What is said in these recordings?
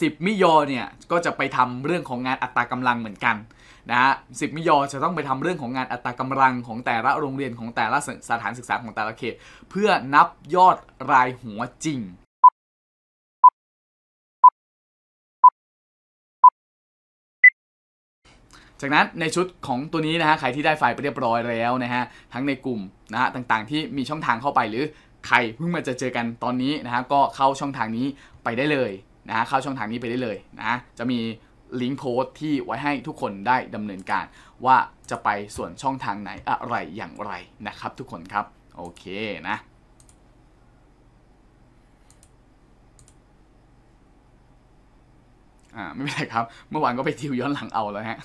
สิบมิยอเนี่ยก็จะไปทำเรื่องของงานอัตรากำลังเหมือนกัน นะฮะสิบมิยอจะต้องไปทำเรื่องของงานอัตรากำลังของแต่ละโรงเรียนของแต่ละสถานศึกษาของแต่ละเขต เพื่อนับยอดรายหัวจริง จากนั้นในชุดของตัวนี้นะฮะใครที่ได้ไฟล์ไปเรียบร้อยแล้วนะฮะ ทั้งในกลุ่มนะฮะต่างๆ ที่มีช่องทางเข้าไปหรือใครเพิ่งมาจะเจอกันตอนนี้นะฮะก็เข้าช่องทางนี้ไปได้เลยนะเข้าช่องทางนี้ไปได้เลยนะ จะมีลิงก์โพสที่ไว้ให้ทุกคนได้ดำเนินการ ว่าจะไปส่วนช่องทางไหนอะไรอย่างไรนะครับ ทุกคนครับ โอเคนะอ่าไม่เป็นไรครับเมื่อวานก็ไปทิวย้อนหลังเอาแล้วฮะ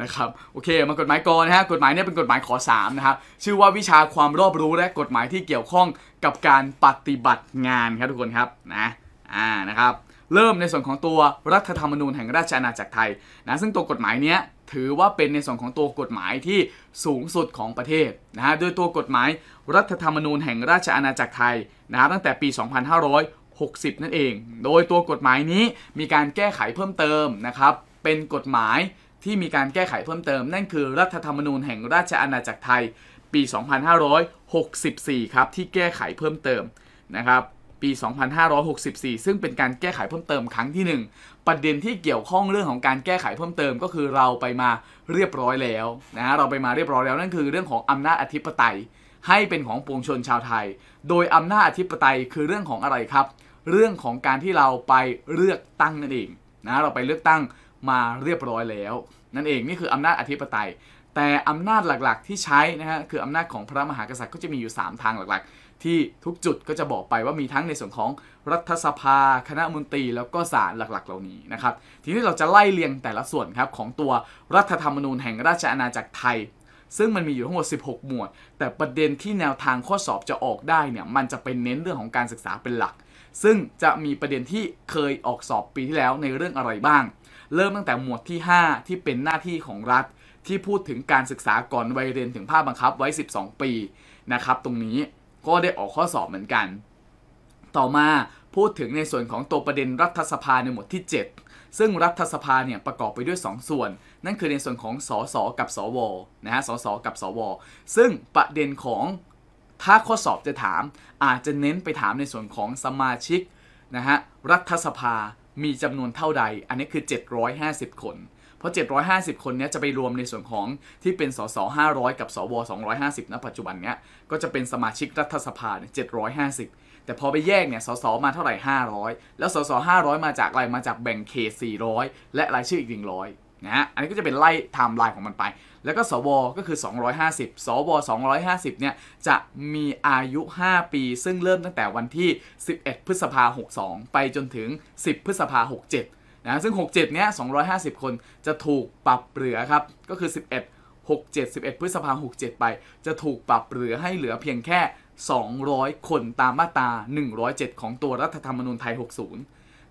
นะครับ โอเคมากฎหมายกนะฮะกฎหมายเนี่ยเป็นกฎหมายขอ3 นะครับ ชื่อว่าวิชาความรอบรู้และกฎหมายที่เกี่ยวข้องกับการปฏิบัติงานครับทุกคนครับนะอ่านะครับเริ่มในส่วนของตัวรัฐธรรมนูญแห่งราชอาณาจักรไทยนะซึ่งตัวกฎหมายเนี้ยถือว่าเป็นในส่วนของตัวกฎหมายที่สูงสุดของประเทศนะฮะโดยตัวกฎหมายรัฐธรรมนูญแห่งราชอาณาจักรไทยนะฮะตั้งแต่ปี 2560 นั่นเอง โดยตัวกฎหมายนี้มีการแก้ไขเพิ่มเติมนะครับ เป็นกฎหมายที่มีการแก้ไขเพิ่มเติม นั่นคือรัฐธรรมนูญแห่งราชอาณาจักรไทย ปี 2564 ครับ ที่แก้ไขเพิ่มเติมนะครับี 2564 ซึ่งเป็นการแก้ไขเพิ่มเติมครั้งที่1ประเด็นที่เกี่ยวข้องเรื่องของการแก้ไขเพิ่มเติม ก็คือเราไปมาเรียบร้อยแล้วนะเราไปมาเรียบร้อยแล้ว นั่นคือ เรื่องของอำนาจอธิปไตยให้เป็นของปวงชนชาวไทย โดยอำนาจอธิปไตยคือเรื่องของอะไรครับ เรื่องของการที่เราไปเลือกตั้งนั่นเองนะ เราไปเลือกตั้งมาเรียบร้อยแล้ว นั่นเองนี่คืออำนาจอธิปไตย แต่อำนาจหลักๆที่ใช้นะฮะคืออำนาจของพระมหากษัตริย์ก็จะมีอยู่ 3 ทางหลักๆที่ทุกจุดก็จะบอกไปว่ามีทั้งในส่วนของรัฐสภาคณะมนตรีแล้วก็ศาลหลักๆ เหล่านี้นะครับ ทีนี้เราจะไล่เรียงแต่ละส่วนครับของตัวรัฐธรรมนูญแห่งราชอาณาจักรไทย ซึ่งมันมีอยู่ทั้งหมด 16 หมวด แต่ประเด็นที่แนวทางข้อสอบจะออกได้เนี่ยมันจะเป็นเน้นเรื่องของการศึกษาเป็นหลัก ซึ่งจะมีประเด็นที่เคยออกสอบปีที่แล้วในเรื่องอะไรบ้าง เริ่มตั้งแต่หมวดที่ 5 ที่เป็นหน้าที่ของรัฐที่พูดถึงการศึกษาก่อนวัยเรียนถึงภาคบังคับไว้ 12 ปีนะครับ ตรงนี้ก็ได้ออกข้อสอบเหมือนกัน ต่อมาพูดถึงในส่วนของตัวประเด็นรัฐสภาในหมวดที่ 7 ซึ่งรัฐสภาเนี่ยประกอบไปด้วย 2 ส่วน นั่นคือในส่วนของสสกับสวนะฮะ สสกับสว ซึ่งประเด็นของถ้าข้อสอบจะถาม อาจจะเน้นไปถามในส่วนของสมาชิกนะฮะ รัฐสภา มีจำนวนเท่าใด อันนี้คือ 750 คนราะ750 คนนี้จะไปรวมในส่วนของที่เป็น สส 500 กับ สว 250 ณ ปัจจุบัน เนี้ย ก็จะเป็นสมาชิกรัฐสภา750 แต่ พอ ไปแยก เนี่ย สส มาเท่าไหร่ 500 แล้ว สส 500 มาจากอะไร มาจากแบ่งเขต400 และรายชื่ออีก 100 นะฮะ อันนี้ก็จะเป็นไล่ไทม์ไลน์ของมันไป แล้วก็ สว ก็คือ 250 สว 250 เนี่ย จะมีอายุ 5 ปี ซึ่งเริ่ม ตั้งแต่ วันที่ 11 พฤษภา62 ไป จน ถึง 10 พฤษภา67นะซึ่ง 67 เนี้ย250 คน จะถูกปรับ เหลือ ครับ ก็คือ 11 67 11 พฤษภาคม 67 ไป จะถูกปรับ เหลือ ให้เหลือเพียงแค่ 200 คน ตามมาตรา 107 ของ ตัว รัฐธรรมนูญไทย 60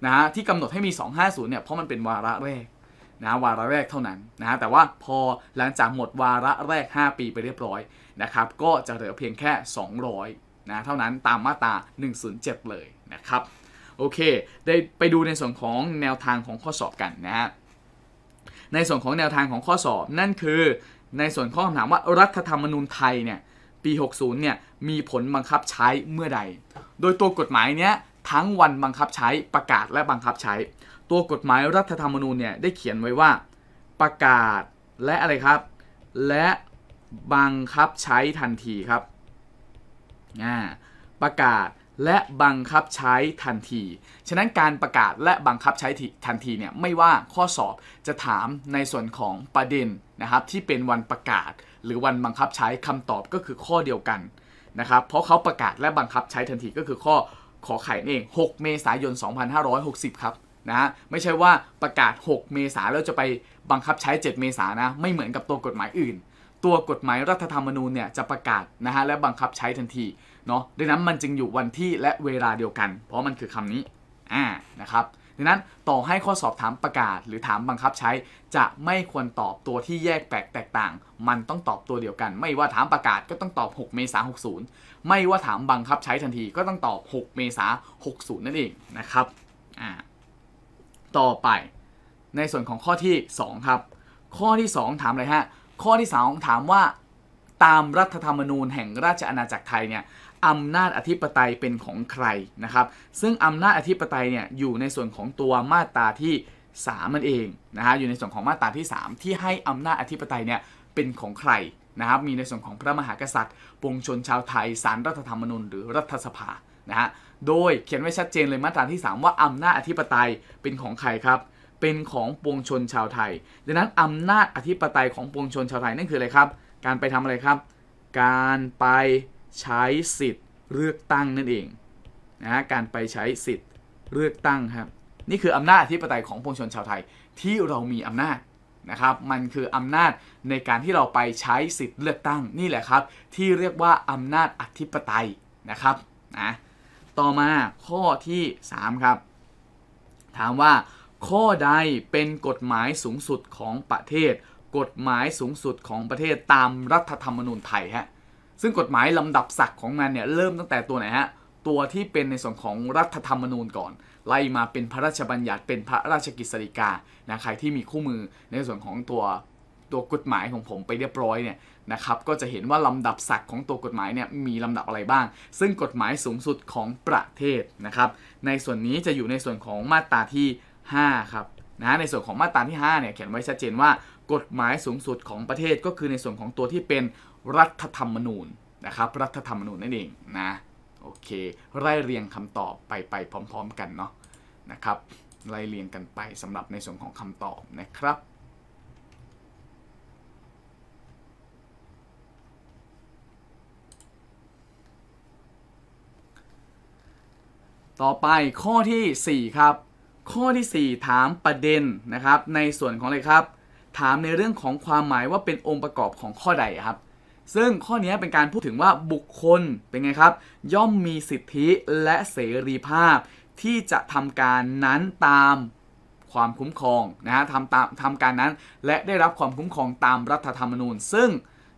นะฮะ ที่กำหนดให้มี 250 เนี่ย เพราะมันเป็น วาระ แรก นะวาระ แรกเท่านั้นนะแต่ว่าพอหลังจากหมด วาระ แรก 5 ปีไปเรียบร้อยนะครับ ก็จะเหลือเพียงแค่ 200 นะ เท่านั้น ตามมาตรา 107 เลยนะครับโอเค ได้ ไปดูในส่วนของแนวทางของข้อสอบกันนะฮะในส่วนของแนวทางของข้อสอบนั่นคือในส่วน ข้อคำถามว่ารัฐธรรมนูญไทย เนี่ยปี 60 เนี่ยมีผลบังคับใช้เมื่อใด โดยตัวกฎหมาย เนี้ยทั้งวันบังคับใช้ประกาศและบังคับใช้ ตัวกฎหมายรัฐธรรมนูญเนี่ยได้เขียนไว้ว่าประกาศและอะไรครับ และบังคับใช้ทันทีครับประกาศและบังคับใช้ทันที ฉะนั้นการประกาศและบังคับใช้ทันทีเนี่ยไม่ว่าข้อสอบจะถามในส่วนของประเด็นนะครับที่เป็นวันประกาศหรือวันบังคับใช้คำตอบก็คือข้อเดียวกันนะครับเพราะเขาประกาศและบังคับใช้ทันทีก็คือข้อขอไข่เอง 6 เมษายน 2560 ครับนะไม่ใช่ว่าประกาศ 6 เมษาแล้วจะไปบังคับใช้ 7 เมษานะไม่เหมือนกับตัวกฎหมายอื่น ตัวกฎหมายรัฐธรรมนูญเนี่ยจะประกาศนะฮะและบังคับใช้ทันทีเนาะดังนั้นมันจึงอยู่วันที่และเวลาเดียวกัน เพราะมันคือคำนี้อ่านะครับดังนั้นต่อให้ข้อสอบถามประกาศ หรือถามบังคับใช้จะไม่ควรตอบตัวที่แยกแปลกแตกต่าง มันต้องตอบตัวเดียวกัน ไม่ว่าถามประกาศก็ต้องตอบ 6 เมษา 60 ไม่ว่าถามบังคับใช้ทันทีก็ต้องตอบ 6 เมษา 60 นั่นเองนะครับอ่าต่อไปในส่วนของข้อที่2ครับข้อที่2ถามอะไรฮะข้อที่ 2 ถามว่าตามรัฐธรรมนูญแห่งราชอาณาจักรไทยเนี่ยอำนาจอธิปไตยเป็นของใครนะครับ ซึ่งอำนาจอธิปไตยเนี่ยอยู่ในส่วนของตัวมาตราที่3มันเองนะฮะ อยู่ในส่วนของมาตราที่ 3 ที่ให้อำนาจอธิปไตยเนี่ยเป็นของใครนะครับ มีในส่วนของพระมหากษัตริย์ ปวงชนชาวไทย สารรัฐธรรมนูญหรือรัฐสภานะฮะ โดยเขียนไว้ชัดเจนเลยมาตราที่ 3 ว่าอำนาจอธิปไตยเป็นของใครครับ เป็นของปวงชนชาวไทย ดังนั้นอำนาจอธิปไตยของปวงชนชาวไทยนั่นคืออะไรครับ การไปทำอะไรครับ การไปใช้สิทธิ์เลือกตั้งนั่นเองนะการไปใช้สิทธิ์เลือกตั้งครับนี่คืออำนาจอธิปไตยของปวงชนชาวไทยที่เรามีอำนาจนะครับ มันคืออำนาจในการที่เราไปใช้สิทธิ์เลือกตั้งนี่แหละครับที่เรียกว่าอำนาจอธิปไตยนะครับนะต่อมาข้อที่3ครับถามว่าข้อใดเป็นกฎหมายสูงสุดของประเทศ กฎหมายสูงสุดของประเทศตามรัฐธรรมนูญไทยฮะซึ่งกฎหมายลำดับศักดิ์ของมันเนี่ยเริ่มตั้งแต่ตัวไหนฮะตัวที่เป็นในส่วนของรัฐธรรมนูญก่อน ไล่มาเป็นพระราชบัญญัติเป็นพระราชกฤษฎีกานะใครที่มีคู่มือในส่วนของตัวตัวกฎหมายของผมไปเรียบร้อยเนี่ยนะครับก็จะเห็นว่าลำดับศักดิ์ของตัวกฎหมายเนี่ยมีลำดับอะไรบ้าง ซึ่งกฎหมายสูงสุดของประเทศนะครับในส่วนนี้จะอยู่ในส่วนของมาตราที่5ครับนะในส่วนของมาตราที่5เนี่ยเขียนไว้ชัดเจนว่ากฎหมายสูงสุดของประเทศก็คือในส่วนของตัวที่เป็นรัฐธรรมนูญนะครับรัฐธรรมนูญนั่นเองนะโอเคไล่เรียงคำตอบไปไปพร้อม ๆกันเนาะนะครับไล่เรียงกันไปสำหรับในส่วนของคำตอบนะครับ ต่อไปข้อที่ 4 ครับ ข้อที่ 4 ถามประเด็นนะครับ ในส่วนของอะไรครับ ถามในเรื่องของความหมายว่าเป็นองค์ประกอบของข้อใดครับซึ่งข้อนี้เป็นการพูดถึงว่าบุคคลเป็นไงครับ ย่อมมีสิทธิและเสรีภาพ ที่จะทำการนั้นตามความคุ้มครองนะฮะทำตามทำการนั้น และได้รับความคุ้มครองตามรัฐธรรมนูญ ซึ่ง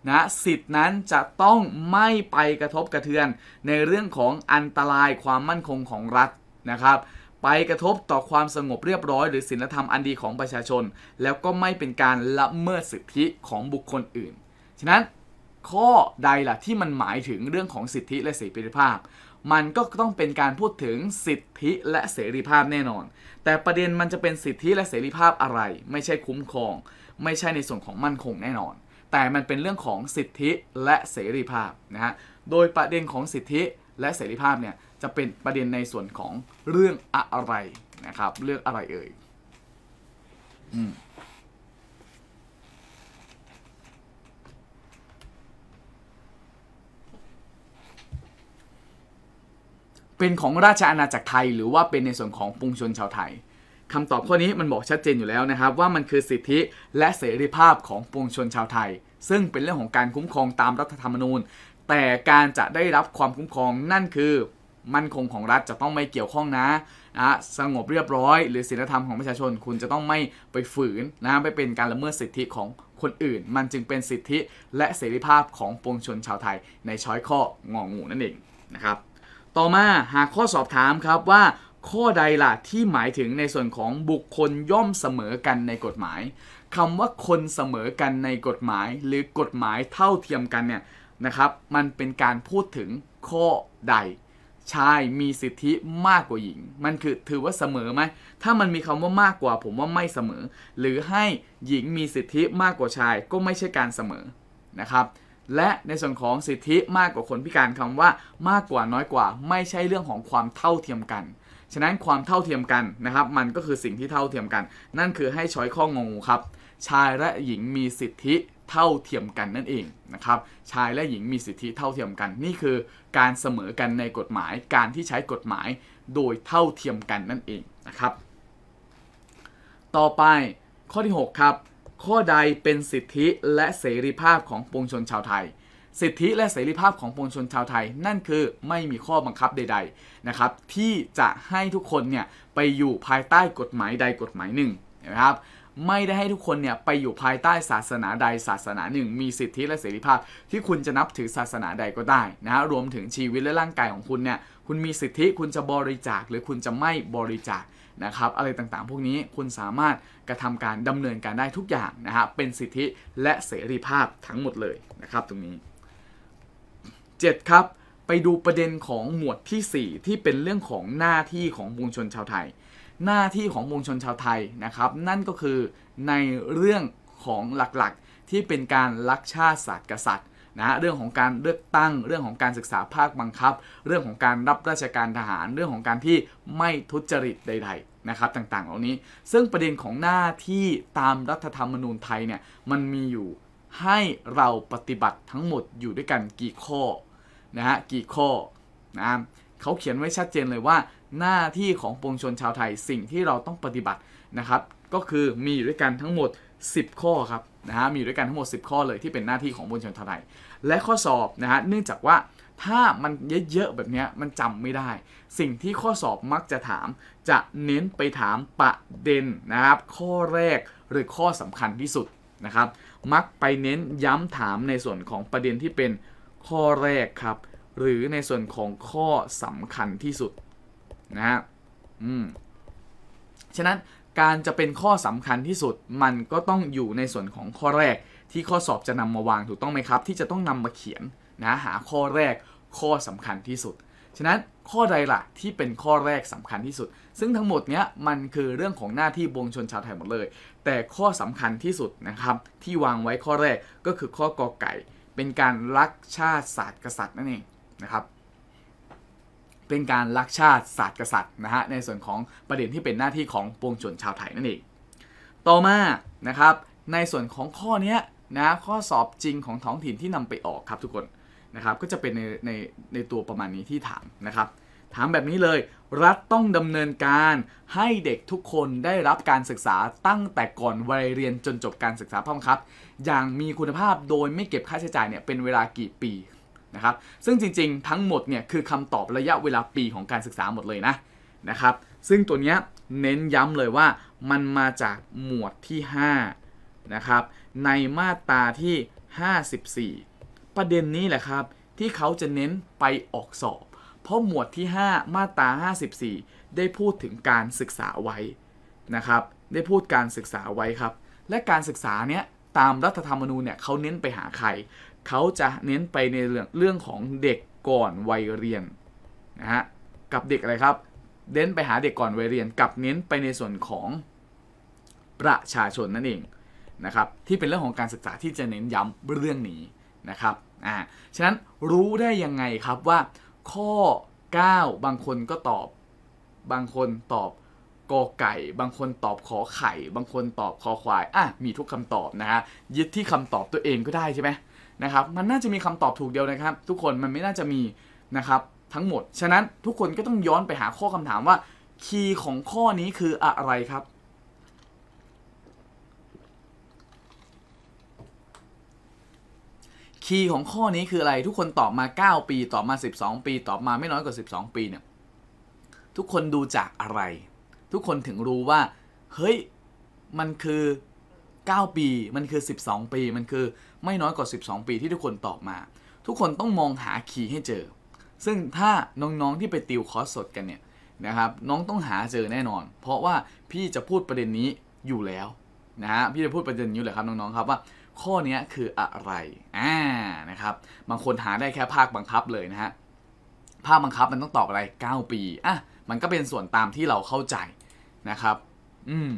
นะสิทธินั้นจะต้องไม่ไปกระทบกระเทือน ในเรื่องของอันตรายความมั่นคงของรัฐนะครับ ไปกระทบต่อความสงบเรียบร้อย หรือศีลธรรมอันดีของประชาชน แล้วก็ไม่เป็นการละเมิดสิทธิของบุคคลอื่นฉะนั้นข้อใดล่ะที่มันหมายถึงเรื่องของสิทธิและเสรีภาพ มันก็ต้องเป็นการพูดถึงสิทธิและเสรีภาพแน่นอน แต่ประเด็นมันจะเป็นสิทธิและเสรีภาพอะไร ไม่ใช่คุ้มครอง ไม่ใช่ในส่วนของมั่นคงแน่นอน แต่มันเป็นเรื่องของสิทธิและเสรีภาพนะฮะโดยประเด็นของสิทธิและเสรีภาพเนี่ยจะเป็นประเด็นในส่วนของเรื่องอะไรนะครับเรื่องอะไรเอ่ยอืมเป็นของราชอาณาจักรไทยหรือว่าเป็นในส่วนของปวงชนชาวไทยคำตอบข้อนี้มันบอกชัดเจนอยู่แล้วนะครับ ว่ามันคือสิทธิและเสรีภาพของปวงชนชาวไทย ซึ่งเป็นเรื่องของการคุ้มครองตามรัฐธรรมนูญ แต่การจะได้รับความคุ้มครองนั่นคือมั่นคงของรัฐจะต้องไม่เกี่ยวข้องนะนะสงบเรียบร้อยหรือศีลธรรมของประชาชนคุณจะต้องไม่ไปฝืนนะไปเป็นการละเมิดสิทธิของคนอื่น มันจึงเป็นสิทธิและเสรีภาพของปวงชนชาวไทย ในช้อยข้ององูนั่นเองนะครับต่อมาหาข้อสอบถามครับว่า ข้อใดล่ะที่หมายถึงในส่วนของบุคคลย่อมเสมอกันในกฎหมายคำว่าคนเสมอกันในกฎหมาย หรือกฎหมายเท่าเทียมกันเนี่ยนะครับ มันเป็นการพูดถึงข้อใด ชายมีสิทธิมากกว่าหญิง มันคือถือว่าเสมอไหมถ้ามันมีคำว่ามากกว่าผมว่าไม่เสมอ หรือให้หญิงมีสิทธิมากกว่าชายก็ไม่ใช่การเสมอนะครับและในส่วนของสิทธิมากกว่าคนพิการคำว่ามากกว่าน้อยกว่าไม่ใช่เรื่องของความเท่าเทียมกัน ฉะนั้นความเท่าเทียมกันนะครับ มันก็คือสิ่งที่เท่าเทียมกัน นั่นคือให้ช้อยข้องงูครับ ชาย และหญิงมีสิทธิเท่าเทียมกันนั่นเองนะครับ ชายและหญิงมีสิทธิเท่าเทียมกันนี่คือการเสมอกันในกฎหมายการที่ใช้กฎหมายโดยเท่าเทียมกันนั่นเองนะครับ ต่อไปข้อที่ 6 ครับข้อใดเป็นสิทธิและเสรีภาพของปวงชนชาวไทย สิทธิและเสรีภาพของปวงชนชาวไทยนั่นคือไม่มีข้อบังคับใดๆนะครับ ที่จะให้ทุกคนเนี่ยไปอยู่ภายใต้กฎหมายใดกฎหมายหนึ่งนะครับไม่ได้ให้ทุกคนเนี่ยไปอยู่ภายใต้ศาสนาใด ศาสนาหนึ่ง มีสิทธิและเสรีภาพที่คุณจะนับถือศาสนาใดก็ได้นะรวมถึงชีวิตและร่างกายของคุณเนี่ยคุณมีสิทธิคุณจะบริจาค หรือคุณจะไม่บริจาคนะครับอะไรต่างๆ พวกนี้คุณสามารถกระทำการดำเนินการได้ทุกอย่างนะฮะเป็นสิทธิและเสรีภาพทั้งหมดเลยนะครับตรงนี้7ครับไปดูประเด็นของหมวดที่ 4 ที่เป็นเรื่องของหน้าที่ของมวลชนชาวไทย หน้าที่ของมวลชนชาวไทยนะครับนั่นก็คือในเรื่องของหลักๆที่เป็นการรักชาติศาสตร์กษัตริย์นะเรื่องของการเลือกตั้งเรื่องของการศึกษาภาคบังคับ เรื่องของการรับราชการทหารเรื่องของการที่ไม่ทุจริตใดๆนะครับต่างๆเหล่านี้ ซึ่งประเด็นของหน้าที่ตามรัฐธรรมนูญไทยเนี่ยมันมีอยู่ให้เราปฏิบัติทั้งหมดอยู่ด้วยกันกี่ข้อนะฮะกี่ข้อนะเขาเขียนไว้ชัดเจนเลยว่า หน้าที่ของปวงชนชาวไทยสิ่งที่เราต้องปฏิบัตินะครับก็คือมีอยู่ด้วยกันทั้งหมด 10 ข้อครับนะฮะมีอยู่ด้วยกันทั้งหมด 10 ข้อเลยที่เป็นหน้าที่ของปวงชนชาวไทยและข้อสอบนะฮะเนื่องจากว่าถ้ามันเยอะๆแบบนี้มันจำไม่ได้ สิ่งที่ข้อสอบมักจะถามจะเน้นไปถามประเด็นนะครับ ข้อแรกหรือข้อสำคัญที่สุดนะครับ มักไปเน้นย้ำถามในส่วนของประเด็นที่เป็นข้อแรกครับ หรือในส่วนของข้อสำคัญที่สุด นะฮะอืมฉะนั้นการจะเป็นข้อสำคัญที่สุดมันก็ต้องอยู่ในส่วนของข้อแรกที่ข้อสอบจะนำมาวางถูกต้องไหมครับ ที่จะต้องนำมาเขียน นะหาข้อแรกข้อสำคัญที่สุด ฉะนั้นข้อใดล่ะที่เป็นข้อแรกสำคัญที่สุด ซึ่งทั้งหมดเนี้ย มันคือเรื่องของหน้าที่วงชนชาวไทยหมดเลย แต่ข้อสำคัญที่สุดนะครับ ที่วางไว้ข้อแรกก็คือข้อกอไก่ เป็นการรักชาติศาสตร์กษัตริย์นั่นเองนะครับ เป็นการรักชาติศาสตร์กษัตริย์นะฮะในส่วนของประเด็นที่เป็นหน้าที่ของปวงชนชาวไทยนั่นเอง ต่อมานะครับในส่วนของข้อนี้นะข้อสอบจริงของท้องถิ่นที่นำไปออกครับทุกคนนะครับก็จะเป็นในในในตัวประมาณนี้ที่ถามนะครับ ถามแบบนี้เลย รัฐต้องดำเนินการให้เด็กทุกคนได้รับการศึกษาตั้งแต่ก่อนวัยเรียนจนจบการศึกษาพร้อมครับ อย่างมีคุณภาพโดยไม่เก็บค่าใช้จ่ายเนี่ยเป็นเวลากี่ปีนะครับ ซึ่งจริงๆ ทั้งหมดเนี่ยคือคำตอบระยะเวลาปีของการศึกษาหมดเลยนะนะครับ ซึ่งตัวเนี้ยเน้นย้ำเลยว่ามันมาจากหมวดที่5นะครับในมาตราที่ 54 ประเด็นนี้แหละครับ ที่เขาจะเน้นไปออกสอบ เพราะหมวดที่ 5 มาตรา54 ได้พูดถึงการศึกษาไว้นะครับได้พูดการศึกษาไว้ครับ และการศึกษาเนี้ยตามรัฐธรรมนูญเนี่ยเขาเน้นไปหาใคร เขาจะเน้นไปในเรื่องเรื่องของเด็กก่อนวัยเรียน นะฮะกับเด็กอะไรครับเน้นไปหาเด็กก่อนวัยเรียนกับเน้นไปในส่วนของประชาชนนั่นเองนะครับที่เป็นเรื่องของการศึกษาที่จะเน้นย้ำเรื่องนี้นะครับอ่าฉะนั้นรู้ได้ยังไงครับว่า ข้อ 9 บางคนก็ตอบ บางคนตอบกอไก่ บางคนตอบขอไข่บางคนตอบคอควายอ่ะมีทุกคำตอบนะฮะยึดที่คำตอบตัวเองก็ได้ใช่ไหมนะครับมันน่าจะมีคำตอบถูกเดียวนะครับ ทุกคนมันไม่น่าจะมีนะครับ ทั้งหมด ฉะนั้นทุกคนก็ต้องย้อนไปหาข้อคำถามว่า คีย์ของข้อนี้คืออะไรครับคีย์ของข้อนี้คืออะไรทุกคน ตอบ มา 9 ปี ตอบ มา 12 ปี ตอบ มาไม่น้อยกว่า 12 ปีเนี่ยทุกคนดูจากอะไร ทุกคนถึงรู้ว่าเฮ้ยมันคือ 9 ปีมันคือ 12 ปีมันคือไม่น้อยกว่า 12 ปีที่ทุกคน ตอบ มา ทุกคนต้องมองหาคีย์ให้เจอ ซึ่งถ้าน้องๆที่ไปติวคอร์สสดกันเนี่ยนะครับน้องต้องหาเจอแน่นอน เพราะว่าพี่จะพูดประเด็นนี้อยู่แล้วนะฮะพี่จะพูดประเด็นนี้อยู่แลลวครับน้องๆครับว่าข้อนี้คืออะไรอ่านะครับ บางคนหาได้แค่ภาคบังคับเลยนะฮะภาคบังคับมันต้องตอบอะไร 9 ปีอ่ะมันก็เป็นส่วนตามที่เราเข้าใจนะครับ อืม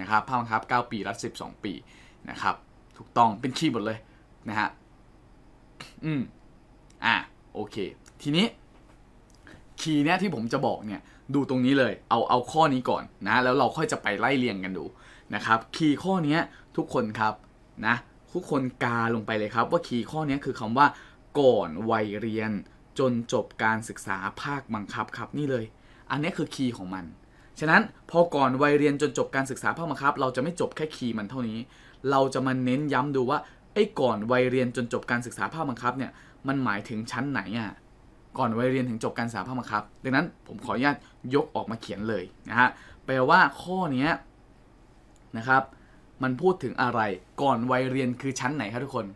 นะครับ ภาคบังคับ9ปีรัด12 ปีนะครับ ถูกต้องเป็นคีย์หมดเลย นะฮะอืมอ่ะโอเค ทีนี้ คีย์เนี้ยที่ผมจะบอกเนี่ย ดูตรงนี้เลย เอาเอาข้อนี้ก่อนนะ แล้วเราค่อยจะไปไล่เรียงกันดูนะครับ คีย์ข้อนี้ทุกคนครับนะทุกคนกาลงไปเลยครับ ว่าคีย์ข้อนี้คือคำว่า ก่อนวัยเรียน จนจบการศึกษาภาคบังคับครับ นี่เลย อันนี้คือคีย์ของมัน ฉะนั้นพอก่อนวัยเรียนจนจบการศึกษาภาคบังคับเราจะไม่จบแค่คีย์มันเท่านี้ เราจะมาเน้นย้ำดูว่าไอ้ก่อนวัยเรียนจนจบการศึกษาภาคบังคับเนี่ยมันหมายถึงชั้นไหนอ่ะก่อนวัยเรียนถึงจบการศึกษาภาคบังคับ ดังนั้นผมขออนุญาตยกออกมาเขียนเลยนะฮะแปลว่าข้อนี้นะครับมันพูดถึงอะไรก่อนวัยเรียนคือชั้นไหนครับทุกคน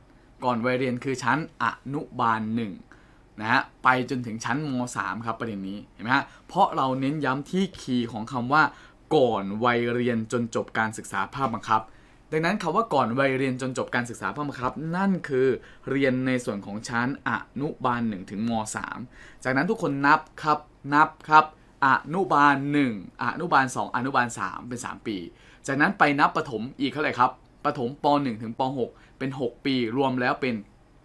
ก่อนวัยเรียนคือชั้นอนุบาลหนึ่งนะฮะไปจนถึงชั้นม .3 ครับ ประเด็นนี้เห็นไหมฮะเพราะเราเน้นย้ำที่คีย์ของคำว่า ก่อนวัยเรียนจนจบการศึกษาภาพบังคับดังนั้นคำว่าก่อนวัยเรียนจนจบการศึกษาภาพบังคับ นั่นคือเรียนในส่วนของชั้นอนุบาล1ถึงม .3 จากนั้นทุกคนนับครับนับครับอนุบาล 1 อนุบาล 2 อนุบาล 3 เป็น 3 ปีจากนั้นไปนับประถมอีกเท่าไหร่ครับประถมป .1 ถึงป .6 เป็น 6 ปี รวมแล้วเป็น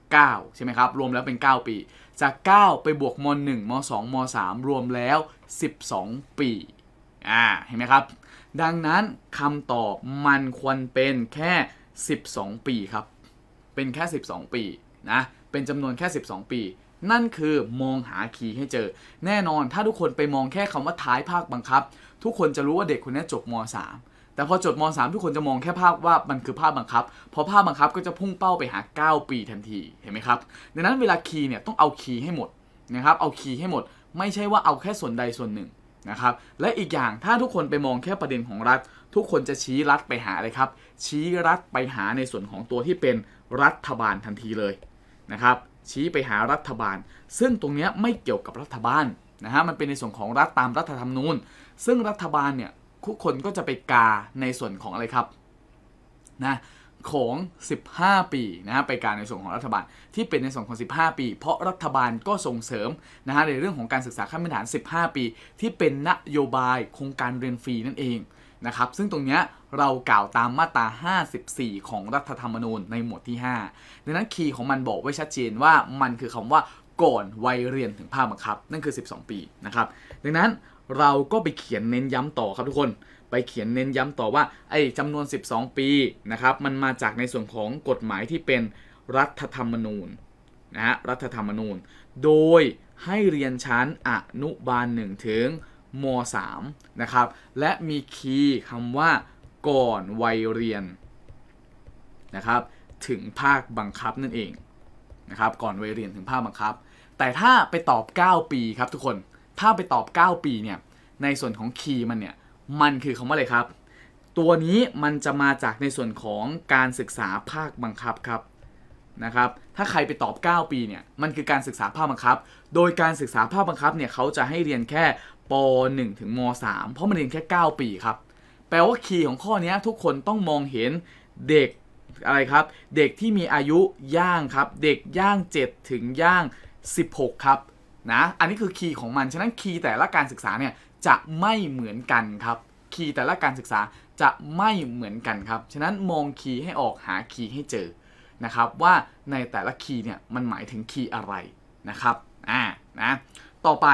9 ใช่ไหมครับรวมแล้วเป็น 9 ปี จาก 9 ไปบวกม .1 ม .2 ม .3 รวมแล้ว 12 ปีอ่าเห็นไหมครับ ดังนั้นคำตอบมันควรเป็นแค่ 12 ปีครับ เป็นแค่ 12 ปีนะเป็นจำนวนแค่ 12 ปี นั่นคือมองหาคีย์ให้เจอ แน่นอนถ้าทุกคนไปมองแค่คำว่าท้ายภาคบังคับ ทุกคนจะรู้ว่าเด็กคนนี้จบม .3 แต่พอจดม .3 ทุกคนจะมองแค่ภาพว่ามันคือภาพบังคับ พอภาพบังคับก็จะพุ่งเป้าไปหา9ปีทันทีเห็นไหมครับดังนั้นเวลาคีย์เนี่ยต้องเอาคีย์ให้หมดนะครับเอาคีย์ให้หมดไม่ใช่ว่าเอาแค่ส่วนใดส่วนหนึ่งนะครับและอีกอย่างถ้าทุกคนไปมองแค่ประเด็นของรัฐ ทุกคนจะชี้รัฐไปหาเลยครับชี้รัฐไปหาในส่วนของตัวที่เป็นรัฐบาลทันทีเลยนะครับชี้ไปหารัฐบาล ซึ่งตรงนี้ไม่เกี่ยวกับรัฐบาลนะฮะมันเป็นในส่วนของรัฐตามรัฐธรรมนูญซึ่งรัฐบาลเนี่ยทุกคนก็จะไปกาในส่วนของอะไรครับนะของ 15 ปีนะฮะไปการในส่วนของรัฐบาล ที่เป็นในส่วนของ 15 ปี เพราะรัฐบาลก็ส่งเสริมนะฮะในเรื่องของการศึกษาขั้นพื้นฐาน 15 ปี ที่เป็นนโยบายโครงการเรียนฟรีนั่นเองนะครับซึ่งตรงเนี้ย เรากล่าวตามมาตรา 54 ของรัฐธรรมนูญในหมวดที่5ดังนั้นคีย์ของมันบอกไว้ชัดเจนว่ามันคือคำว่าก่อนวัยเรียนถึงภาคบังคับ นั่นคือ 12 ปีนะครับ ดังนั้นเราก็ไปเขียนเน้นย้ำต่อ ครับ ทุกคน ไปเขียนเน้นย้ำต่อว่าไอ้จำนวน 12 ปี นะครับ มันมาจากในส่วนของกฎหมายที่เป็นรัฐธรรมนูญนะฮะ รัฐธรรมนูญ โดยให้เรียนชั้นอนุบาล 1ถึงม .3 นะครับ และมีคีย์คำว่า ก่อนวัยเรียนนะครับ ถึง ภาค บังคับ นั่น เองนะครับก่อนวัยเรียน ถึงภาคบังคับแต่ถ้าไปตอบ 9 ปีครับทุกคนถ้าไปตอบ 9 ปีเนี่ย ในส่วนของคีย์มันเนี่ย มันคือคำว่าอะไรครับ ตัวนี้มันจะมาจากในส่วนของการศึกษาภาคบังคับครับ นะครับ ถ้าใครไปตอบ 9 ปีเนี่ย มันคือการศึกษาภาคบังคับ โดยการศึกษาภาคบังคับเนี่ยเขาจะให้เรียนแค่ป .1 ถึงม .3 เพราะมันเรียนแค่ 9 ปีครับ แปลว่าคีย์ของข้อนี้ทุกคนต้องมองเห็นเด็กอะไรครับ เด็กที่มีอายุย่างครับ เด็กย่าง 7 ถึงย่าง 16 ครับนะ อันนี้คือคีย์ของมัน ฉะนั้นคีย์แต่ละการศึกษาเนี่ยจะไม่เหมือนกันครับ คีย์แต่ละการศึกษาจะไม่เหมือนกันครับ ฉะนั้นมองคีย์ให้ออกหาคีย์ให้เจอนะครับ ว่าในแต่ละคีย์เนี่ยมันหมายถึงคีย์อะไรนะครับ อ่านะ ต่อไป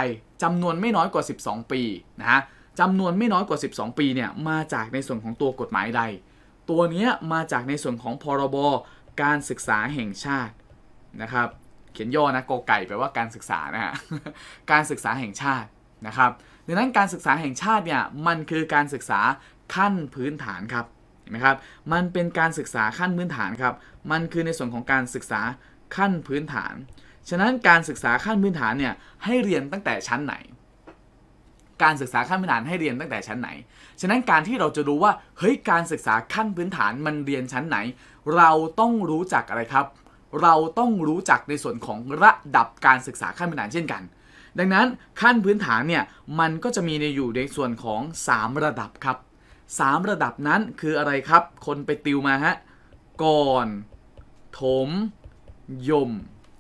จำนวนไม่น้อยกว่า 12 ปีนะฮะจำนวนไม่น้อยกว่า 12 ปีเนี่ยมาจากในส่วนของตัวกฎหมายใด ตัวนี้มาจากในส่วนของพรบการศึกษาแห่งชาตินะครับขียนย่อนะโกไก่แปลว่าการศึกษานะฮะการศึกษาแห่งชาตินะครับดังนั้นการศึกษาแห่งชาติเนี่ยมันคือการศึกษาขั้นพื้นฐานครับเห็นไหมครับ มันเป็นการศึกษาขั้นพื้นฐานครับ มันคือในส่วนของการศึกษาขั้นพื้นฐาน ฉะนั้นการศึกษาขั้นพื้นฐานเนี่ย ให้เรียนตั้งแต่ชั้นไหนการศึกษาขั้นพื้นฐานให้เรียนตั้งแต่ชั้นไหนฉะนั้นการที่เราจะรู้ว่าเฮ้ยการศึกษาขั้นพื้นฐานมันเรียนชั้นไหน เราต้องรู้จักอะไรครับเราต้องรู้จักในส่วนของระดับการศึกษาขั้นพื้นฐานเช่นกัน ดังนั้นขั้นพื้นฐานเนี่ยมันก็จะมีในอยู่ในส่วนของ 3 ระดับครับ 3 ระดับนั้นคืออะไรครับ คนไปติวมาฮะ ก่อน ถม ยม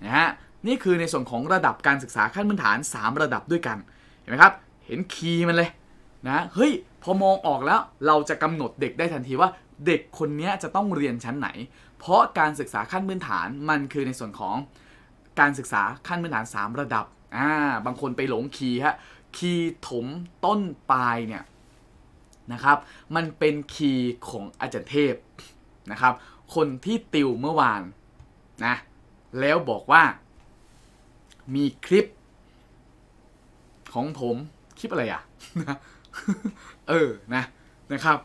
นะฮะ นี่คือในส่วนของระดับการศึกษาขั้นพื้นฐาน 3 ระดับด้วยกัน เห็นไหมครับ เห็นคีย์มันเลยนะ เฮ้ยพอมองออกแล้วเราจะกำหนดเด็กได้ทันทีว่าเด็กคนนี้จะต้องเรียนชั้นไหนเพราะการศึกษาขั้นพื้นฐานมันคือในส่วนของการศึกษาขั้นพื้นฐาน 3 ระดับ อ่า บางคนไปหลงคีฮะ คีถมต้นปลายเนี่ยนะครับ มันเป็นคีของอาจารย์เทพนะครับ คนที่ติวเมื่อวานนะ แล้วบอกว่า มีคลิป ของผม คลิปอะไรอ่ะ เออ นะ นะครับ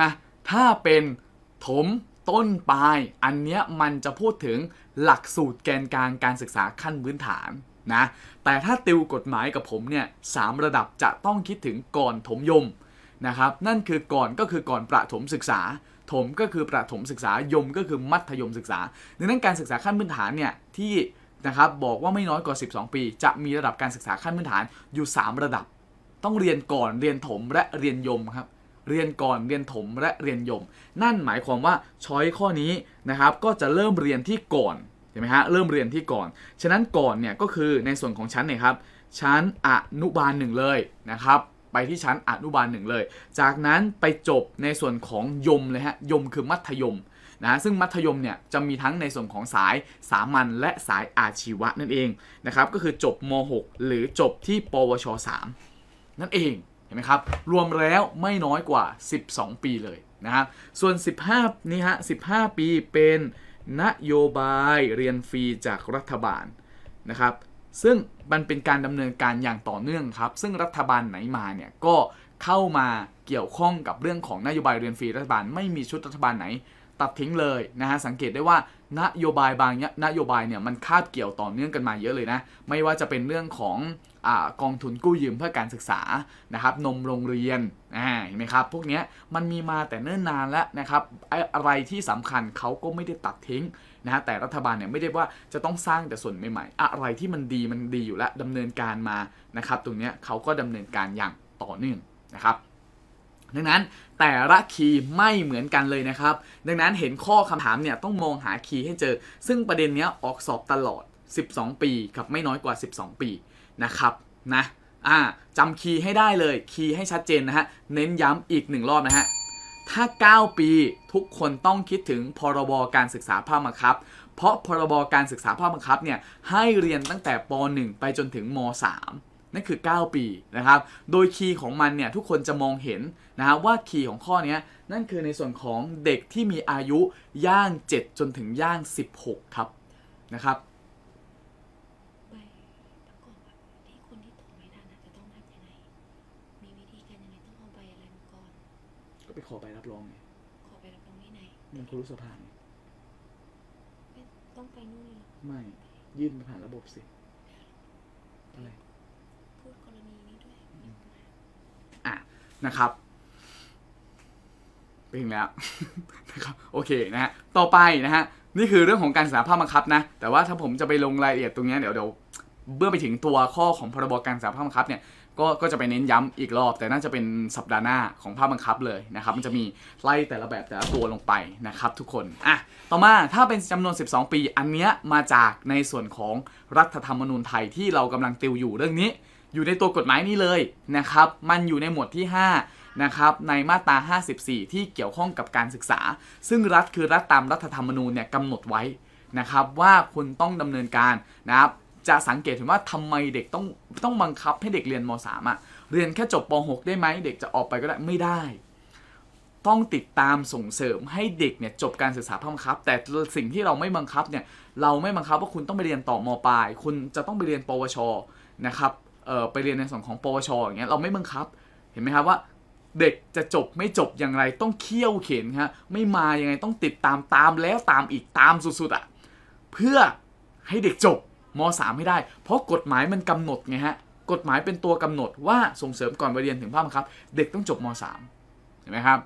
นะ ถ้าเป็นถมต้นปลายอันเนี้ยมันจะพูดถึงหลักสูตรแกนกลางการศึกษาขั้นพื้นฐานนะแต่ถ้าติวกฎหมายกับผมเนี่ยสระดับจะต้องคิดถึงก่อนถมยมนะครับ นั่นคือก่อนก็คือก่อนประถมศึกษา ถมก็คือประถมศึกษายม ก็คือมัธยมศึกษาดังนั้นการศึกษาขั้นพื้นฐานเนี่ยที่นะครับบอกว่าไม่น้อยกว่า 12 ปี จะมีระดับการศึกษาขั้นพื้นฐานอยู่ 3 ระดับ ต้องเรียนก่อนเรียนถมและเรียนยมครับเรียนก่อนเรียนถมและเรียนยม นั่นหมายความว่าช้อยข้อนี้นะครับก็จะเริ่มเรียนที่ก่อนเห็นไหมฮะเริ่มเรียนที่ก่อน ฉะนั้นก่อนเนี่ยก็คือในส่วนของชั้นเนี่ยครับชั้นอนุบาลหนึ่งเลยนะครับไปที่ชั้นอนุบาลหนึ่งเลย จากนั้นไปจบในส่วนของยมเลยฮะยมคือมัธยมนะซึ่งมัธยมเนี่ยจะมีทั้งในส่วนของสายสามัญและสายอาชีวะนั่นเองนะครับก็คือจบม .6 หรือจบที่ปวช 3 นั่นเองไหมครับรวมแล้วไม่น้อยกว่า 12 ปีเลยนะครับส่วน 15 นี่ฮะ 15 ปีเป็นนโยบายเรียนฟรีจากรัฐบาลนะครับ ซึ่งมันเป็นการดำเนินการอย่างต่อเนื่องครับ ซึ่งรัฐบาลไหนมาเนี่ยก็เข้ามาเกี่ยวข้องกับเรื่องของนโยบายเรียนฟรีรัฐบาลไม่มีชุดรัฐบาลไหน ตัดทิ้งเลยนะฮะ สังเกตได้ว่า นโยบายบางนโยบายเนี่ยมันคาบเกี่ยวต่อเนื่องกันมาเยอะเลยนะ ไม่ว่าจะเป็นเรื่องของอกองทุนกู้ยืมเพื่อการศึกษา นะครับ นมโรงเรียนอ่าเห็นไหมครับ พวกนี้มันมีมาแต่เนิ่นนานแล้วนะครับ อะไรที่ สำคัญเขาก็ไม่ได้ตัดทิ้งนะฮะ แต่รัฐบาลเนี่ยไม่ได้ว่าจะต้องสร้างแต่ส่วนใหม่ ๆ อะไรที่มันดีมันดีอยู่แล้วดำเนินการมา นะครับ ตรงนี้เขาก็ดำเนินการอย่างต่อเนื่องนะครับ ดังนั้นแต่ละคีย์ไม่เหมือนกันเลยนะครับ ดังนั้นเห็นข้อคำถามเนี่ยต้องมองหาคีย์ให้เจอ ซึ่งประเด็นเนี้ยออกสอบตลอด 12 ปีกับไม่น้อยกว่า 12 ปีนะครับนะจำคีย์ให้ได้เลยคีย์ให้ชัดเจนนะฮะเน้นย้ำอีกหนึ่งรอบนะฮะถ้า 9 ปีทุกคนต้องคิดถึงพรบการศึกษาภาคบังคับ เพราะพรบการศึกษาภาคบังคับเนี่ยให้เรียนตั้งแต่ป .1 ไปจนถึงม .3 นั่นคือ 9 ปีนะครับ โดยคีย์ของมันเนี่ยทุกคนจะมองเห็นนะฮะว่าคีย์ของข้อนี้นั่นคือในส่วนของเด็กที่มีอายุย่าง 7 จนถึงย่าง 16 ครับนะครับมันคุรุสภานต้องไปนู่นไม่ ยื่นไปผ่านระบบสิ อะไรพูดกรณีนี้ด้วยอ่ะ นะครับเป็นแล้วนะครับ โอเคนะฮะ ต่อไปนะฮะ นี่คือเรื่องของการสารภาพบังคับนะ แต่ว่าถ้าผมจะไปลงรายละเอียดตรงนี้ เดี๋ยวเดี๋ยวเมื่อไปถึงตัวข้อของพรบการสารภาพบังคับเนี่ยก็ก็จะไปเน้นย้ำอีกรอบแต่น่าจะเป็นสัปดาห์หน้าของภาพบังคับเลยนะครับ มันจะมีไล่แต่ละแบบแต่ละตัวลงไปนะครับ ทุกคนอ่ะต่อมาถ้าเป็นจำนวน 12 ปีอันเนี้ยมาจากในส่วนของรัฐธรรมนูญไทยที่เรากำลังติวอยู่เรื่องนี้ อยู่ในตัวกฎหมายนี้เลยนะครับ มันอยู่ในหมวดที่5นะครับในมาตรา 54 ที่เกี่ยวข้องกับการศึกษา ซึ่งรัฐคือรัฐตามรัฐธรรมนูญเนี่ยกำหนดไว้นะครับ ว่าคุณต้องดำเนินการนะครับจะสังเกตเห็นว่าทำไมเด็กต้องต้องบังคับให้เด็กเรียนม .3 อ่ะเรียนแค่จบป .6 ได้ไหมเด็กจะออกไปก็ได้ไม่ได้ ต้องติดตามส่งเสริมให้เด็กเนี่ยจบการศึกษาพังคับ แต่สิ่งที่เราไม่บังคับเนี่ยเราไม่บังคับว่าคุณต้องไปเรียนต่อมปลายคุณจะต้องไปเรียน ปวชนะครับเออไปเรียนในส่วนของปวชอย่างเงี้ยเราไม่บังคับเห็นไหมครับว่าเด็กจะจบไม่จบอย่างไรต้องเคี่ยวเข็นฮะไม่มายังไงต้องติดตามตามแล้วตามอีกตามสุดๆอะ่ะเพื่อให้เด็กจบม .3 ให้ได้ เพราะกฎหมายมันกำหนดไงฮะกฎหมายเป็นตัวกำหนดว่าส่งเสริมก่อนไปเรียนถึงภาพบังคับเด็กต้องจบม .3 เห็นไหมครับ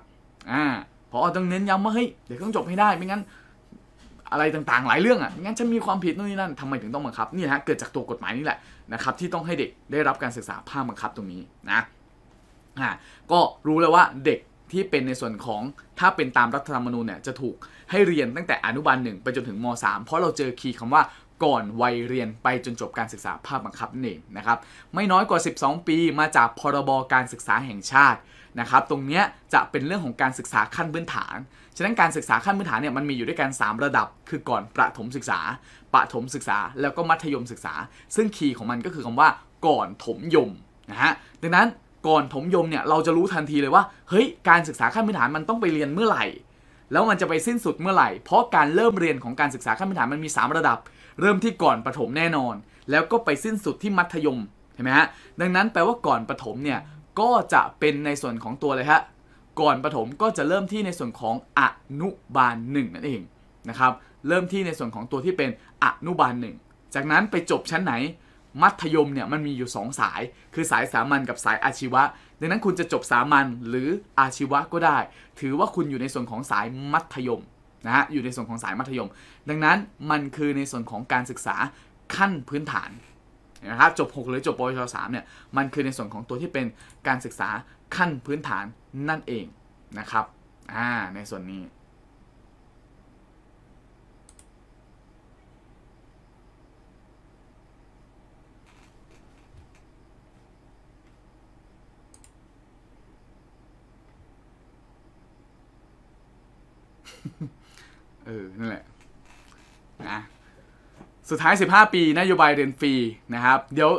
อ่าพอต้องเน้นย้ำว่าเฮ้ยเด็กต้องจบให้ได้ ไม่งั้นอะไรต่างๆหลายเรื่องอ่ะงั้นฉันมีความผิดนู่นนี่นั่นทำไมถึงต้องบังคับนี่ฮะเกิดจากตัวกฎหมายนี่แหละนะครับที่ต้องให้เด็กได้รับการศึกษาภาคบังคับตรงนี้นะอ่าก็รู้แล้วว่าเด็กที่เป็นในส่วนของถ้าเป็นตามรัฐธรรมนูญเนี่ยจะถูกให้เรียนตั้งแต่อนุบาลหนึ่งไปจนถึงม .3 เพราะเราเจอคีย์คำว่าก่อนวัยเรียนไปจนจบการศึกษาภาคบังคับนั่นเองนะครับ ไม่น้อยกว่า 12 ปีมาจากพรบการศึกษาแห่งชาตินะครับตรงนี้จะเป็นเรื่องของการศึกษาขั้นพื้นฐาน ฉะนั้นการศึกษาขั้นพื้นฐานเนี่ยมันมีอยู่ด้วยกัน 3 ระดับ คือก่อนประถมศึกษา ประถมศึกษาแล้วก็มัธยมศึกษา ซึ่งคีย์ของมันก็คือคำว่าก่อนถมยมนะฮะดังนั้นก่อนถมยมเนี่ยเราจะรู้ทันทีเลยว่าเฮ้ยการศึกษาขั้นพื้นฐานมันต้องไปเรียนเมื่อไหร่ แล้วมันจะไปสิ้นสุดเมื่อไหร่ เพราะการเริ่มเรียนของการศึกษาขั้นพื้นฐานมันมี 3 ระดับเริ่มที่ก่อนประถมแน่นอนแล้วก็ไปสิ้นสุดที่มัธยมเห็นไหมฮะดังนั้นแปลว่าก่อนประถมเนี่ยก็จะเป็นในส่วนของตัวเลยฮะก่อนประถมก็จะเริ่มที่ในส่วนของอนุบาลหนึ่งนั่นเองนะครับเริ่มที่ในส่วนของตัวที่เป็นอนุบาลหนึ่งจากนั้นไปจบชั้นไหน มัธยมเนี่ยมันมีอยู่2สายคือสายสามัญกับสายอาชีวะ ดังนั้นคุณจะจบสามัญหรืออาชีวะก็ได้ ถือว่าคุณอยู่ในส่วนของสายมัธยมนะฮะอยู่ในส่วนของสายมัธยม ดังนั้นมันคือในส่วนของการศึกษาขั้นพื้นฐานนะครับ จบ 6 หรือจบปวชสเนี่ย มันคือในส่วนของตัวที่เป็นการศึกษาขั้นพื้นฐานนั่นเองนะครับอ่าในส่วนนี้เออนั่นแหละนะ สุดท้าย 15 ปี นโยบายเรียนฟรี นะครับ เดี๋ยว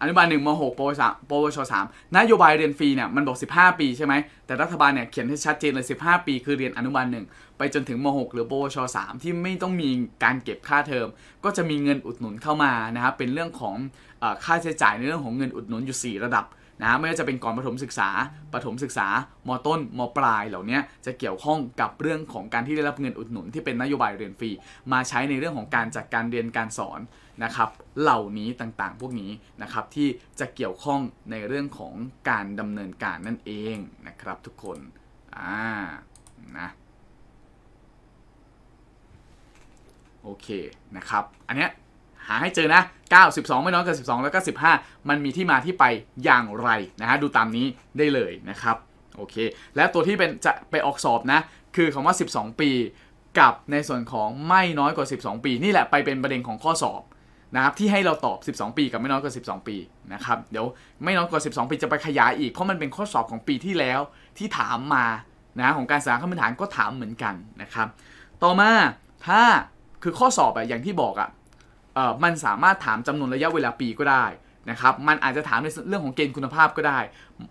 อนุบาลหนึ่งมหกปวชปวชสามนโยบายเรียนฟรีเนี่ยมันบอก 15 ปีใช่ไหมแต่รัฐบาลเนี่ย เขียนให้ชัดเจนเลย 15 ปีคือเรียนอนุบาลหนึ่งไปจนถึงมหกหรือปวชสามที่ไม่ต้องมีการเก็บค่าเทอม ก็จะมีเงินอุดหนุนเข้ามานะครับเป็นเรื่องของอค่าใช้จ่ายในเรื่องของเงินอุดหนุนอยู่ 4 ระดับนะไม่ว่าจะเป็นก่อนประถมศึกษา ประถมศึกษามต้นมปลายเหล่านี้จะเกี่ยวข้องกับเรื่องของการที่ได้รับเงินอุดหนุนที่เป็นนโยบายเรียนฟรีมาใช้ในเรื่องของการจัดการเรียนการสอนนะครับ เหล่านี้ต่างๆพวกนี้นะครับที่จะเกี่ยวข้องในเรื่องของการดำเนินการนั่นเองนะครับทุกคนอ่านะโอเคนะครับ อันเนี้ยหาให้เจอนะ9 12 ไม่น้อยกว่า 12 แล้วก็ 15 มันมีที่มาที่ไปอย่างไรนะฮะ ดูตามนี้ได้เลยนะครับ โอเค และตัวที่เป็นจะไปออกสอบนะ คือคำว่า 12 ปี กับในส่วนของไม่น้อยกว่า 12 ปี นี่แหละไปเป็นประเด็นของข้อสอบนะครับ ที่ให้เราตอบ 12 ปีกับไม่น้อยกว่า 12 ปีนะครับ เดี๋ยวไม่น้อยกว่า 12 ปีจะไปขยายอีก เพราะมันเป็นข้อสอบของปีที่แล้วที่ถามมานะของการสารคดีฐานก็ถามเหมือนกันนะครับ ต่อมาถ้าคือข้อสอบอะอย่างที่บอกอะมันสามารถถามจำนวนระยะเวลาปีก็ได้นะครับ มันอาจจะถามในเรื่องของเกณฑ์คุณภาพก็ได้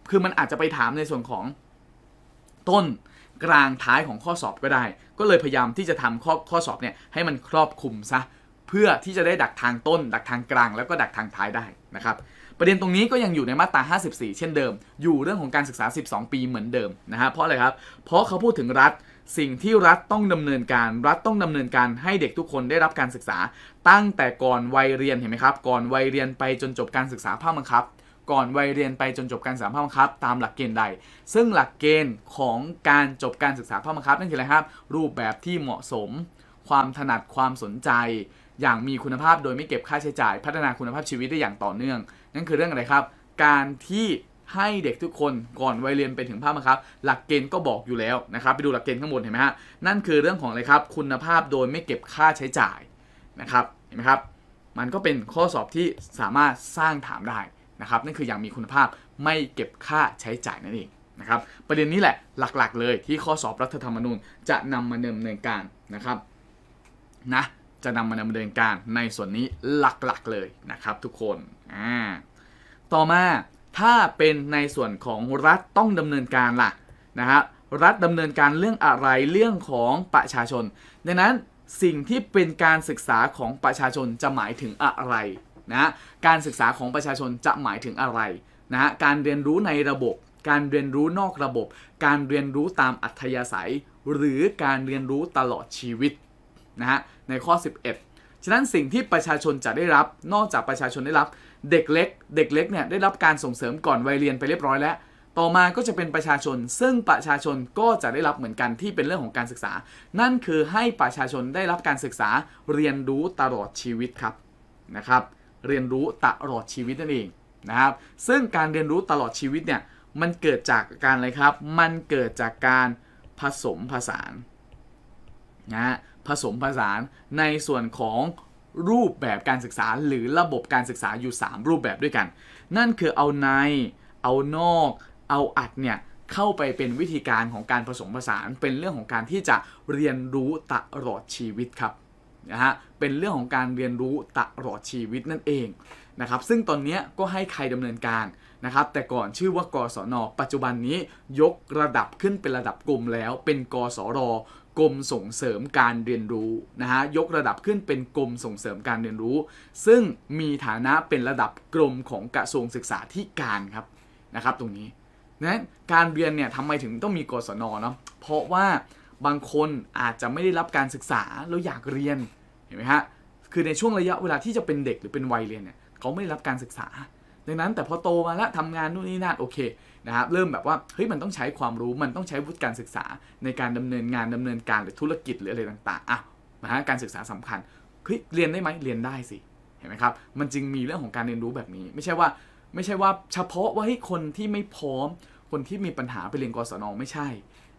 คือมันอาจจะไปถามในส่วนของต้นกลางท้ายของข้อสอบก็ได้ ก็เลยพยายามที่จะทำข้อข้อสอบเนี่ยให้มันครอบคลุมซะ เพื่อที่จะได้ดักทางต้นดักทางกลางแล้วก็ดักทางท้ายได้นะครับ ประเด็นตรงนี้ก็ยังอยู่ในมาตรา 54 เช่นเดิม อยู่เรื่องของการศึกษา 12 ปีเหมือนเดิมนะฮะ เพราะอะไรครับ เพราะเขาพูดถึงรัฐสิ่งที่รัฐต้องดำเนินการ รัฐต้องดำเนินการให้เด็กทุกคนได้รับการศึกษา ตั้งแต่ก่อนวัยเรียนเห็นไหมครับ ก่อนวัยเรียนไปจนจบการศึกษาภาคบังคับ ก่อนวัยเรียนไปจนจบการศึกษาภาคบังคับ ตามหลักเกณฑ์ใด ซึ่งหลักเกณฑ์ของการจบการศึกษาภาคบังคับ นั่นคืออะไรครับ รูปแบบที่เหมาะสม ความถนัดความสนใจ อย่างมีคุณภาพโดยไม่เก็บค่าใช้จ่าย พัฒนาคุณภาพชีวิตได้อย่างต่อเนื่อง นั่นคือเรื่องอะไรครับ การที่ให้เด็กทุกคนก่อนวัยเรียนเป็นถึงภาพบังคับ หลักเกณฑ์ก็บอกอยู่แล้วนะครับ ไปดูหลักเกณฑ์ข้างบนเห็นไหมฮะ นั่นคือเรื่องของอะไรครับ คุณภาพโดยไม่เก็บค่าใช้จ่ายนะครับ เห็นไหมครับ มันก็เป็นข้อสอบที่สามารถสร้างถามได้นะครับ นั่นคืออย่างมีคุณภาพไม่เก็บค่าใช้จ่ายนั่นเองนะครับ ประเด็นนี้แหละหลักๆเลยที่ข้อสอบรัฐธรรมนูญจะนำมาดำเนินการนะครับนะ จะนำมาดำเนินการในส่วนนี้หลักๆเลยนะครับทุกคน อ่า ต่อมาถ้าเป็นในส่วนของรัฐต้องดำเนินการล่ะ นะฮะรัฐดำเนินการเรื่องอะไรเรื่องของประชาชนดังนั้นสิ่งที่เป็นการศึกษาของประชาชนจะหมายถึงอะไรนะการศึกษาของประชาชนจะหมายถึงอะไรนะการเรียนรู้ในระบบ การเรียนรู้นอกระบบ การเรียนรู้ตามอัธยาศัย หรือการเรียนรู้ตลอดชีวิตนะฮะในข้อ 11 ฉะนั้นสิ่งที่ประชาชนจะได้รับนอกจากประชาชนได้รับเด็กเล็ก เด็กเล็กเนี่ยได้รับการส่งเสริมก่อนวัยเรียนไปเรียบร้อยแล้ว ต่อมาก็จะเป็นประชาชน ซึ่งประชาชนก็จะได้รับเหมือนกันที่เป็นเรื่องของการศึกษา นั่นคือให้ประชาชนได้รับการศึกษาเรียนรู้ตลอดชีวิตครับ นะครับ เรียนรู้ตลอดชีวิตนั่นเองนะครับ ซึ่งการเรียนรู้ตลอดชีวิตเนี่ย มันเกิดจากการอะไรครับ มันเกิดจากการผสมผสานนะผสมผสานในส่วนของรูปแบบการศึกษาหรือระบบการศึกษาอยู่ 3 รูปแบบด้วยกัน นั่นคือเอาใน เอานอก เอาอัดเนี่ยเข้าไปเป็นวิธีการของการผสมผสาน เป็นเรื่องของการที่จะเรียนรู้ตลอดชีวิตครับนะฮะ เป็นเรื่องของการเรียนรู้ตลอดชีวิตนั่นเองนะครับ ซึ่งตอนนี้ก็ให้ใครดำเนินการนะครับ แต่ก่อนชื่อว่ากศน ปัจจุบันนี้ยกระดับขึ้นเป็นระดับกลุ่มแล้ว เป็นกศรกรมส่งเสริมการเรียนรู้นะฮะยกระดับขึ้นเป็นกรมส่งเสริมการเรียนรู้ ซึ่งมีฐานะเป็นระดับกรมของกระทรวงศึกษาธิการครับนะครับ ตรงนี้นะการเรียนเนี่ยทำไมถึงต้องมีกศนเนาะเพราะว่าบางคนอาจจะไม่ได้รับการศึกษาแล้วอยากเรียนเห็นไหมฮะคือในช่วงระยะเวลาที่จะเป็นเด็กหรือเป็นวัยเรียนเนี่ยเขาไม่ได้รับการศึกษา ดังนั้นแต่พอโตมาแล้วทำงานนู่นนี่นั่นโอเคนะครับเริ่มแบบว่าเฮ้ยมันต้องใช้ความรู้มันต้องใช้วุฒิการศึกษาในการดำเนินงานดำเนินการหรือธุรกิจหรืออะไรต่างๆอ่ะนะฮะการศึกษาสำคัญเฮ้ยเรียนได้ไหมเรียนได้สิเห็นไหมครับมันจึงมีเรื่องของการเรียนรู้แบบนี้ ไม่ใช่ว่าไม่ใช่ว่าเฉพาะว่าให้คนที่ไม่พร้อมคนที่มีปัญหาไปเรียนกศนไม่ใช่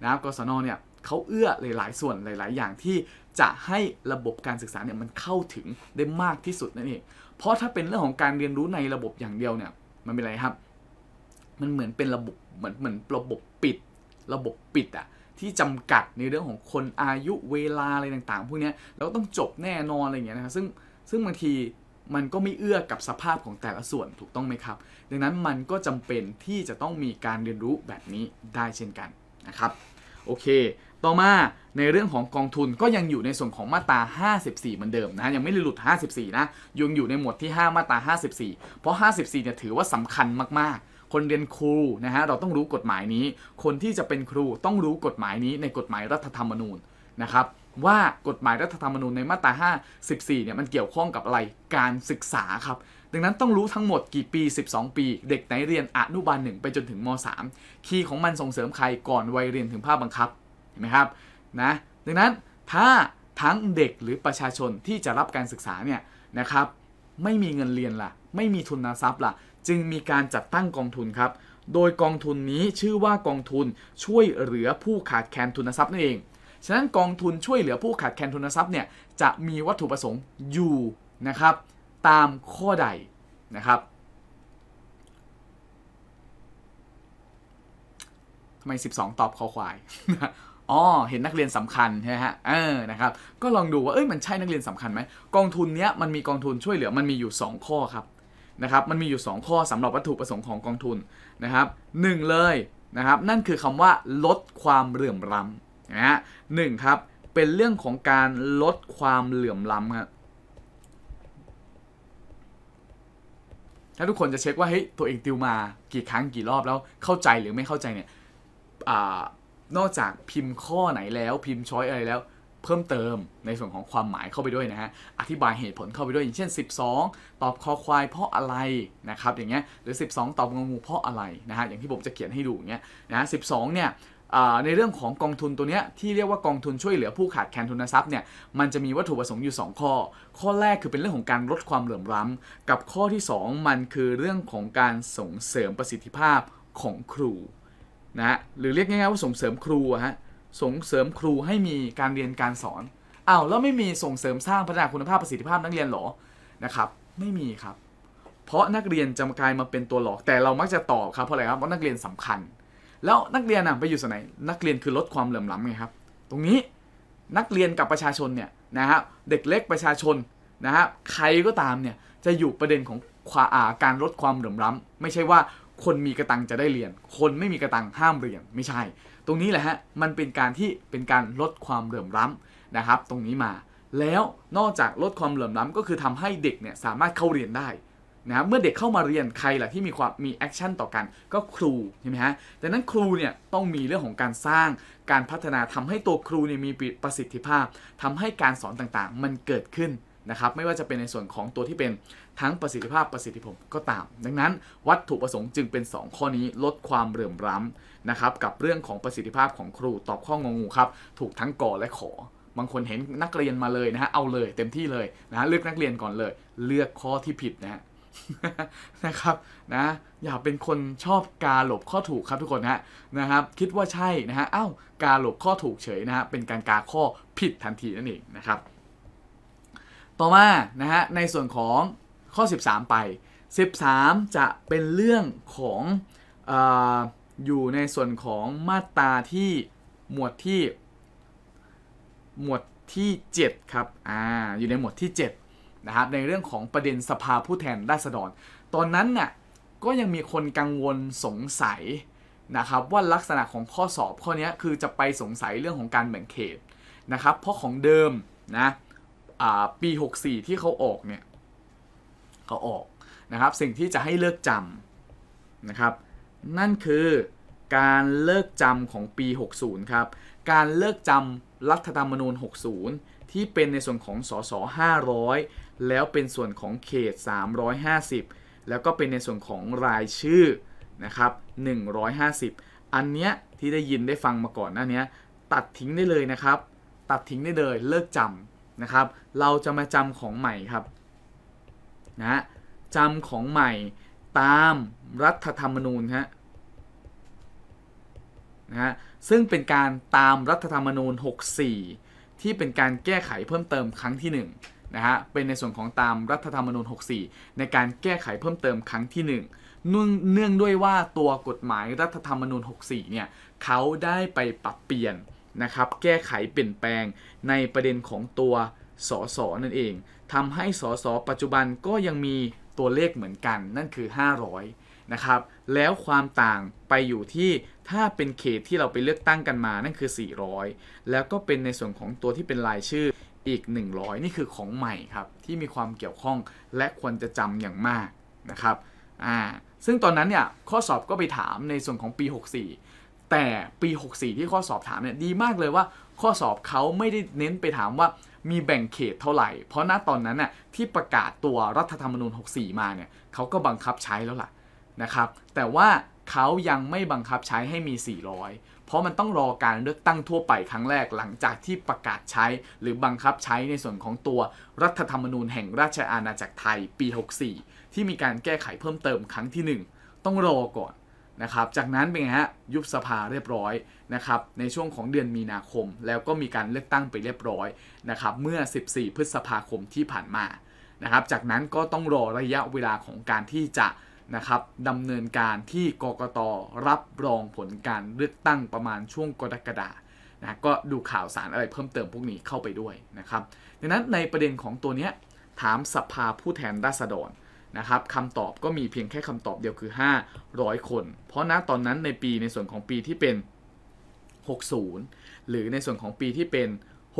นะครับกศนเนี่ยเขาเอื้อหลาย ๆ ส่วนหลาย ๆ อย่างที่จะให้ระบบการศึกษาเนี่ยมันเข้าถึงได้มากที่สุดนั่นเองเพราะถ้าเป็นเรื่องของการเรียนรู้ในระบบอย่างเดียวเนี่ยมันเป็นอะไรครับมันเหมือนเป็นระบบเหมือนเหมือนระบบปิด ระบบปิดอะที่จำกัดในเรื่องของคนอายุเวลาอะไรต่าง ๆ พวกนี้แล้วต้องจบแน่นอนอะไรอย่างเงี้ยนะครับซึ่งซึ่งบางทีมันก็ไม่เอื้อกับสภาพของแต่ละส่วนถูกต้องไหมครับ ดังนั้นมันก็จำเป็นที่จะต้องมีการเรียนรู้แบบนี้ได้เช่นกันนะครับโอเค ต่อมาในเรื่องของกองทุนก็ยังอยู่ในส่วนของมาตรา 54เหมือนเดิมนะยังไม่ได้หลุด 54นะยังอยู่ในหมวดที่5มาตรา54 เพราะ 54เนี่ยถือว่าสำคัญมากๆคนเรียนครูนะฮะเราต้องรู้กฎหมายนี้คนที่จะเป็นครูต้องรู้กฎหมายนี้ในกฎหมายรัฐธรรมนูญนะครับ ว่ากฎหมายรัฐธรรมนูญในมาตรา54เนี่ยมันเกี่ยวข้องกับอะไรการศึกษาครับดังนั้นต้องรู้ทั้งหมดกี่ปี 12 ปี เด็กไหนเรียนอนุบาลงไปจนถึงม3คีย์ของมันส่งเสริมใครก่อนวัยเรียนถึงภาคบังคับเห็นไหมครับนะดังนั้นถ้าทั้งเด็กหรือประชาชนที่จะรับการศึกษาเนี่ยนะครับไม่มีเงินเรียนล่ะ ไม่มีทุนทรัพย์ล่ะจึงมีการจัดตั้งกองทุนครับ โดยกองทุนนี้ชื่อว่ากองทุนช่วยเหลือผู้ขาดแคลนทุนทรัพย์นั่นเอง ฉะนั้นกองทุนช่วยเหลือผู้ขาดแคลนทุนทรัพย์เนี่ยจะมีวัตถุประสงค์อยู่นะครับตามข้อใดนะครับทำไม12 ตอบคอควายอ๋อเห็นนักเรียนสำคัญใช่ไหมฮะ เออ นะครับก็ลองดูว่าเอ้ยมันใช่นักเรียนสำคัญไหมกองทุนเนี้ยมันมีกองทุนช่วยเหลือมันมีอยู่ 2 ข้อครับนะครับ มันมีอยู่ 2 ข้อสำหรับวัตถุประสงค์ของกองทุนนะครับหเลยนะครับ นั่นคือคำว่าลดความเหลื่อมล้ำนะฮะหครับ เป็นเรื่องของการลดความเหลื่อมล้ำครับถ้าทุกคนจะเช็คว่าเฮ้ย ตัวเองติวมากี่ครั้งกี่รอบแล้ว เข้าใจหรือไม่เข้าใจเนอกจากพิมพ์ข้อไหนแล้ว พิมพ์ช้อยอะไรแล้วเพิ่มเติมในส่วนของความหมายเข้าไปด้วยนะฮะ อธิบายเหตุผลเข้าไปด้วยอย่างเช่น 12 ตอบคอควายเพราะอะไรนะครับอย่างเงี้ยหรือ 12 ตอบงงูเพราะอะไรนะฮะอย่างที่ผมจะเขียนให้ดูเงี้ยนะสิบสเนี่ยในเรื่องของกองทุนตัวเนี้ยที่เรียกว่ากองทุนช่วยเหลือผู้ขาดแคลนทุนทรัพย์เนี่ยมันจะมีวัตถุประสงค์อยู่2 ข้อ ข้อแรกคือเป็นเรื่องของการลดความเหลื่อมล้ำ กับข้อที่ 2 มันคือเรื่องของการส่งเสริมประสิทธิภาพของครูนะหรือเรียกง่ายๆว่าส่งเสริมครูฮะส่งเสริมครูให้มีการเรียนการสอน อ้าวแล้วไม่มีส่งเสริมสร้างพัฒนาคุณภาพประสิทธิภาพนักเรียนหรอ นะครับ ไม่มีครับ เพราะนักเรียนจะกลายมาเป็นตัวหลอก แต่เรามักจะตอบครับเพราะอะไรครับเพราะนักเรียนสำคัญ แล้วนักเรียนน่ะไปอยู่ส่วนไหนนักเรียนคือลดความเหลื่อมล้ำไงครับ ตรงนี้นักเรียนกับประชาชนเนี่ยนะฮะเด็กเล็กประชาชนนะฮะใครก็ตามเนี่ยจะอยู่ประเด็นของความการลดความเหลื่อมล้ำ ไม่ใช่ว่าคนมีกระตังจะได้เรียน คนไม่มีกระตังห้ามเรียนไม่ใช่ตรงนี้แหละฮะ มันเป็นการที่เป็นการลดความเหลื่อมล้ำนะครับ ตรงนี้มา แล้วนอกจากลดความเหลื่อมล้ำก็คือทำให้เด็กเนี่ยสามารถเข้าเรียนได้นะเมื่อเด็กเข้ามาเรียนใครล่ะที่มีความมีแอคชั่นต่อกัน ก็ครูใช่ไหมฮะดังนั้นครูเนี่ยต้องมีเรื่องของการสร้างการพัฒนาทำให้ตัวครูเนี่ยมีประสิทธิภาพ ทำให้การสอนต่างๆ มันเกิดขึ้นนะครับ ไม่ว่าจะเป็นในส่วนของตัวที่เป็นทั้งประสิทธิภาพประสิทธิผลก็ตาม ดังนั้น วัตถุประสงค์จึงเป็น 2 ข้อนี้ลดความเหลื่อมล้ำนะครับกับเรื่องของประสิทธิภาพของครูตอบข้องงูครับถูกทั้งก่อและขอบางคนเห็นนักเรียนมาเลยนะฮะเอาเลยเต็มที่เลยนะฮะเลือกนักเรียนก่อนเลยเลือกข้อที่ผิดนะฮะนะครับนะอย่าเป็นคนชอบกาหลบข้อถูกครับทุกคนฮะนะครับคิดว่าใช่นะฮะอ้าวกาหลบข้อถูกเฉยนะฮะเป็นการกาข้อผิดทันทีนั่นเองนะครับ ต่อมานะฮะในส่วนของข้อ 13 ไป 13 จะเป็นเรื่องของออยู่ในส่วนของมาตราที่หมวดที่ หมวดที่ 7 ครับอ่าอยู่ในหมวดที่ 7 นะครับ ในเรื่องของประเด็นสภาผู้แทนราษฎร ตอนนั้นน่ะก็ยังมีคนกังวลสงสัยนะครับ ว่าลักษณะของข้อสอบข้อนี้คือจะไปสงสัยเรื่องของการแบ่งเขตนะครับ เพราะของเดิมนะปี 64 ที่เขาออกเนี่ยเขาออกนะครับ สิ่งที่จะให้เลิกจำนะครับนั่นคือการเลิกจำของปี60ครับการเลิกจำรัฐธรรมนูญ60ที่เป็นในส่วนของสส500 แล้วเป็นส่วนของเขต 350 แล้วก็เป็นในส่วนของรายชื่อนะครับ 150 อันเนี้ยที่ได้ยินได้ฟังมาก่อนหน้านี้ตัดทิ้งได้เลยนะครับ ตัดทิ้งได้เลยเลิกจำนะครับ เราจะมาจำของใหม่ครับนะจำของใหม่ตามรัฐธรรมนูญฮะนะฮะซึ่งเป็นการตามรัฐธรรมนูญ 64 ที่เป็นการแก้ไขเพิ่มเติมครั้งที่1นะฮะเป็นในส่วนของตามรัฐธรรมนูญ 64ในการแก้ไขเพิ่มเติมครั้งที่ 1 เนื่องด้วยว่าตัวกฎหมายรัฐธรรมนูญ 64เนี่ยเขาได้ไปปรับเปลี่ยนนะครับแก้ไขเปลี่ยนแปลงในประเด็นของตัวสสนั่นเองทำให้สสปัจจุบันก็ยังมีตัวเลขเหมือนกันนั่นคือ 500นะครับแล้วความต่างไปอยู่ที่ถ้าเป็นเขตที่เราไปเลือกตั้งกันมานั่นคือ 400 แล้วก็เป็นในส่วนของตัวที่เป็นรายชื่ออีก 100 นี่คือของใหม่ครับที่มีความเกี่ยวข้องและควรจะจำอย่างมากนะครับอ่าซึ่งตอนนั้นเนี่ยข้อสอบก็ไปถามในส่วนของปี 64 แต่ปี 64 ที่ข้อสอบถามเนี่ยดีมากเลยว่าข้อสอบเขาไม่ได้เน้นไปถามว่ามีแบ่งเขตเท่าไหร่ เพราะณตอนนั้นน่ยที่ประกาศตัวรัฐธรรมนูญ 64 มาเนี่ยเขาก็บังคับใช้แล้วล่ะนะครับแต่ว่าเขายังไม่บังคับใช้ให้มี 400 เพราะมันต้องรอการเลือกตั้งทั่วไปครั้งแรกหลังจากที่ประกาศใช้หรือบังคับใช้ในส่วนของตัวรัฐธรรมนูญแห่งราชอาณาจักรไทย ปี 64 ที่มีการแก้ไขเพิ่มเติมครั้งที่ 1 ต้องรอก่อนนะครับ จากนั้นเป็นไงฮะ ยุบสภาเรียบร้อยนะครับ ในช่วงของเดือนมีนาคม แล้วก็มีการเลือกตั้งไปเรียบร้อยนะครับ เมื่อ 14 พฤษภาคมที่ผ่านมานะครับ จากนั้นก็ต้องรอระยะเวลาของการที่จะนะครับดำเนินการที่กกตรับรองผลการเลือกตั้งประมาณช่วงกรกฎานะก็ดูข่าวสารอะไรเพิ่มเติมพวกนี้เข้าไปด้วยนะครับ ดังนั้นในประเด็นของตัวเนี้ยถามสภาผู้แทนราษฎรนะครับคำตอบก็มีเพียงแค่คำตอบเดียวคือ 500 คน เพราะณตอนนั้นในปีในส่วนของปีที่เป็น 60 หรือในส่วนของปีที่เป็น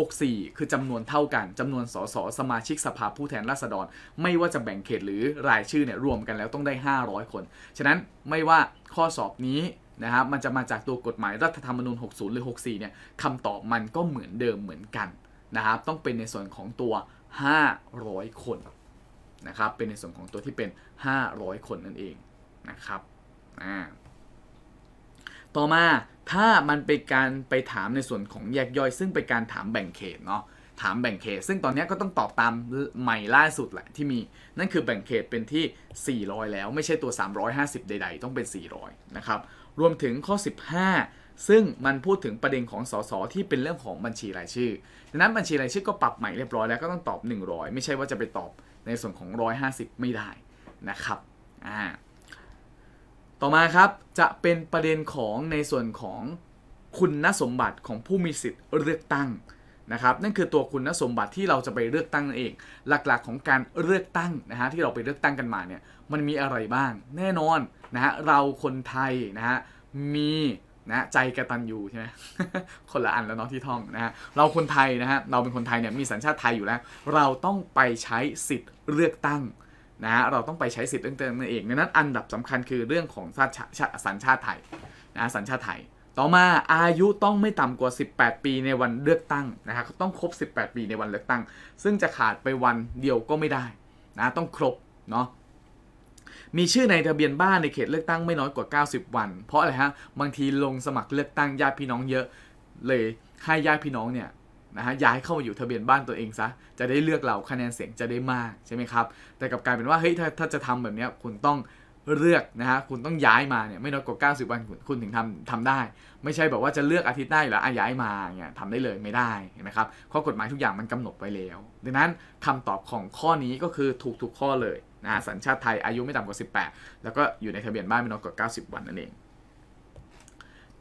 64 คือจำนวนเท่ากันจำนวนสสสมาชิกสภาผู้แทนราษฎร ไม่ว่าจะแบ่งเขตหรือรายชื่อเนี่ยรวมกันแล้วต้องได้ 500 คน ฉะนั้นไม่ว่าข้อสอบนี้นะครับมันจะมาจากตัวกฎหมายรัฐธรรมนูญ60 หรือ64เนี่ยคำตอบมันก็เหมือนเดิมเหมือนกันนะครับต้องเป็นในส่วนของตัว 500 คนนะครับ เป็นในส่วนของตัวที่เป็น 500 คนนั่นเองนะครับต่อมาถ้ามันเป็นการไปถามในส่วนของแยกย่อย ซึ่งเป็นการถามแบ่งเขตเนาะ ถามแบ่งเขตซึ่งตอนนี้ก็ต้องตอบตามใหม่ล่าสุดแหละที่มี นั่นคือแบ่งเขตเป็นที่ 400 แล้วไม่ใช่ตัว 350 ใด ๆ ต้องเป็น 400นะครับ รวมถึงข้อ 15 ซึ่งมันพูดถึงประเด็นของสสที่เป็นเรื่องของบัญชีรายชื่อดังนั้นบัญชีรายชื่อก็ปรับใหม่เรียบร้อยแล้วก็ต้องตอบ 100 ไม่ใช่ว่าจะไปตอบในส่วนของ 150 ไม่ได้นะครับอ่าต่อมาครับจะเป็นประเด็นของในส่วนของคุณสมบัติของผู้มีสิทธิ์เลือกตั้งนะครับ นั่นคือตัวคุณสมบัติที่เราจะไปเลือกตั้งนั่นเอง หลักๆของการเลือกตั้งนะฮะที่เราไปเลือกตั้งกันมาเนี่ยมันมีอะไรบ้างแน่นอนนะฮะเราคนไทยนะฮะมีนะใจกระตันยูใช่ไหมคนละอันแล้วเนาะที่ท่องนะฮะเราคนไทยนะฮะเราเป็นคนไทยเนี่ยมีสัญชาติไทยอยู่แล้ว เราต้องไปใช้สิทธิ์เลือกตั้งนะฮะเราต้องไปใช้สิทธิ์เลือกตั้งนั่นเองนั้นอันดับสำคัญคือเรื่องของสัญชาติสัญชาติไทยนะสัญชาติไทยต่อมาอายุต้องไม่ต่ำกว่า 18 ปีในวันเลือกตั้งนะฮะต้องครบ 18 ปีในวันเลือกตั้ง ซึ่งจะขาดไปวันเดียวก็ไม่ได้นะต้องครบเนาะมีชื่อในทะเบียนบ้านในเขตเลือกตั้งไม่น้อยกว่า 90 วัน เพราะอะไรฮะ บางทีลงสมัครเลือกตั้งญาติพี่น้องเยอะ เลยให้ญาติพี่น้องเนี่ยนะฮะย้ายเข้ามาอยู่ทะเบียนบ้านตัวเองซะจะได้เลือกเราคะแนนเสียงจะได้มากใช่ไหมครับ แต่กับการเป็นว่าเฮ้ยถ้าถ้าจะทำแบบนี้คุณต้องเลือกนะฮะคุณต้องย้ายมาเนี่ยไม่น้อยกว่า 90 วัน คุณถึงทำทำได้ ไม่ใช่แบบว่าจะเลือกอาทิตย์ได้หรืออาย้ายมาเนี่ยทำได้เลยไม่ได้เห็นไหมครับข้อกฎหมายทุกอย่างมันกำหนดไว้แล้ว ดังนั้นคำตอบของข้อนี้ก็คือถูกทุกข้อเลยนะสัญชาติไทยอายุไม่ต่ำกว่า 18 แล้วก็อยู่ในทะเบียนบ้านไม่น้อยกว่า90 วันนั่นเอง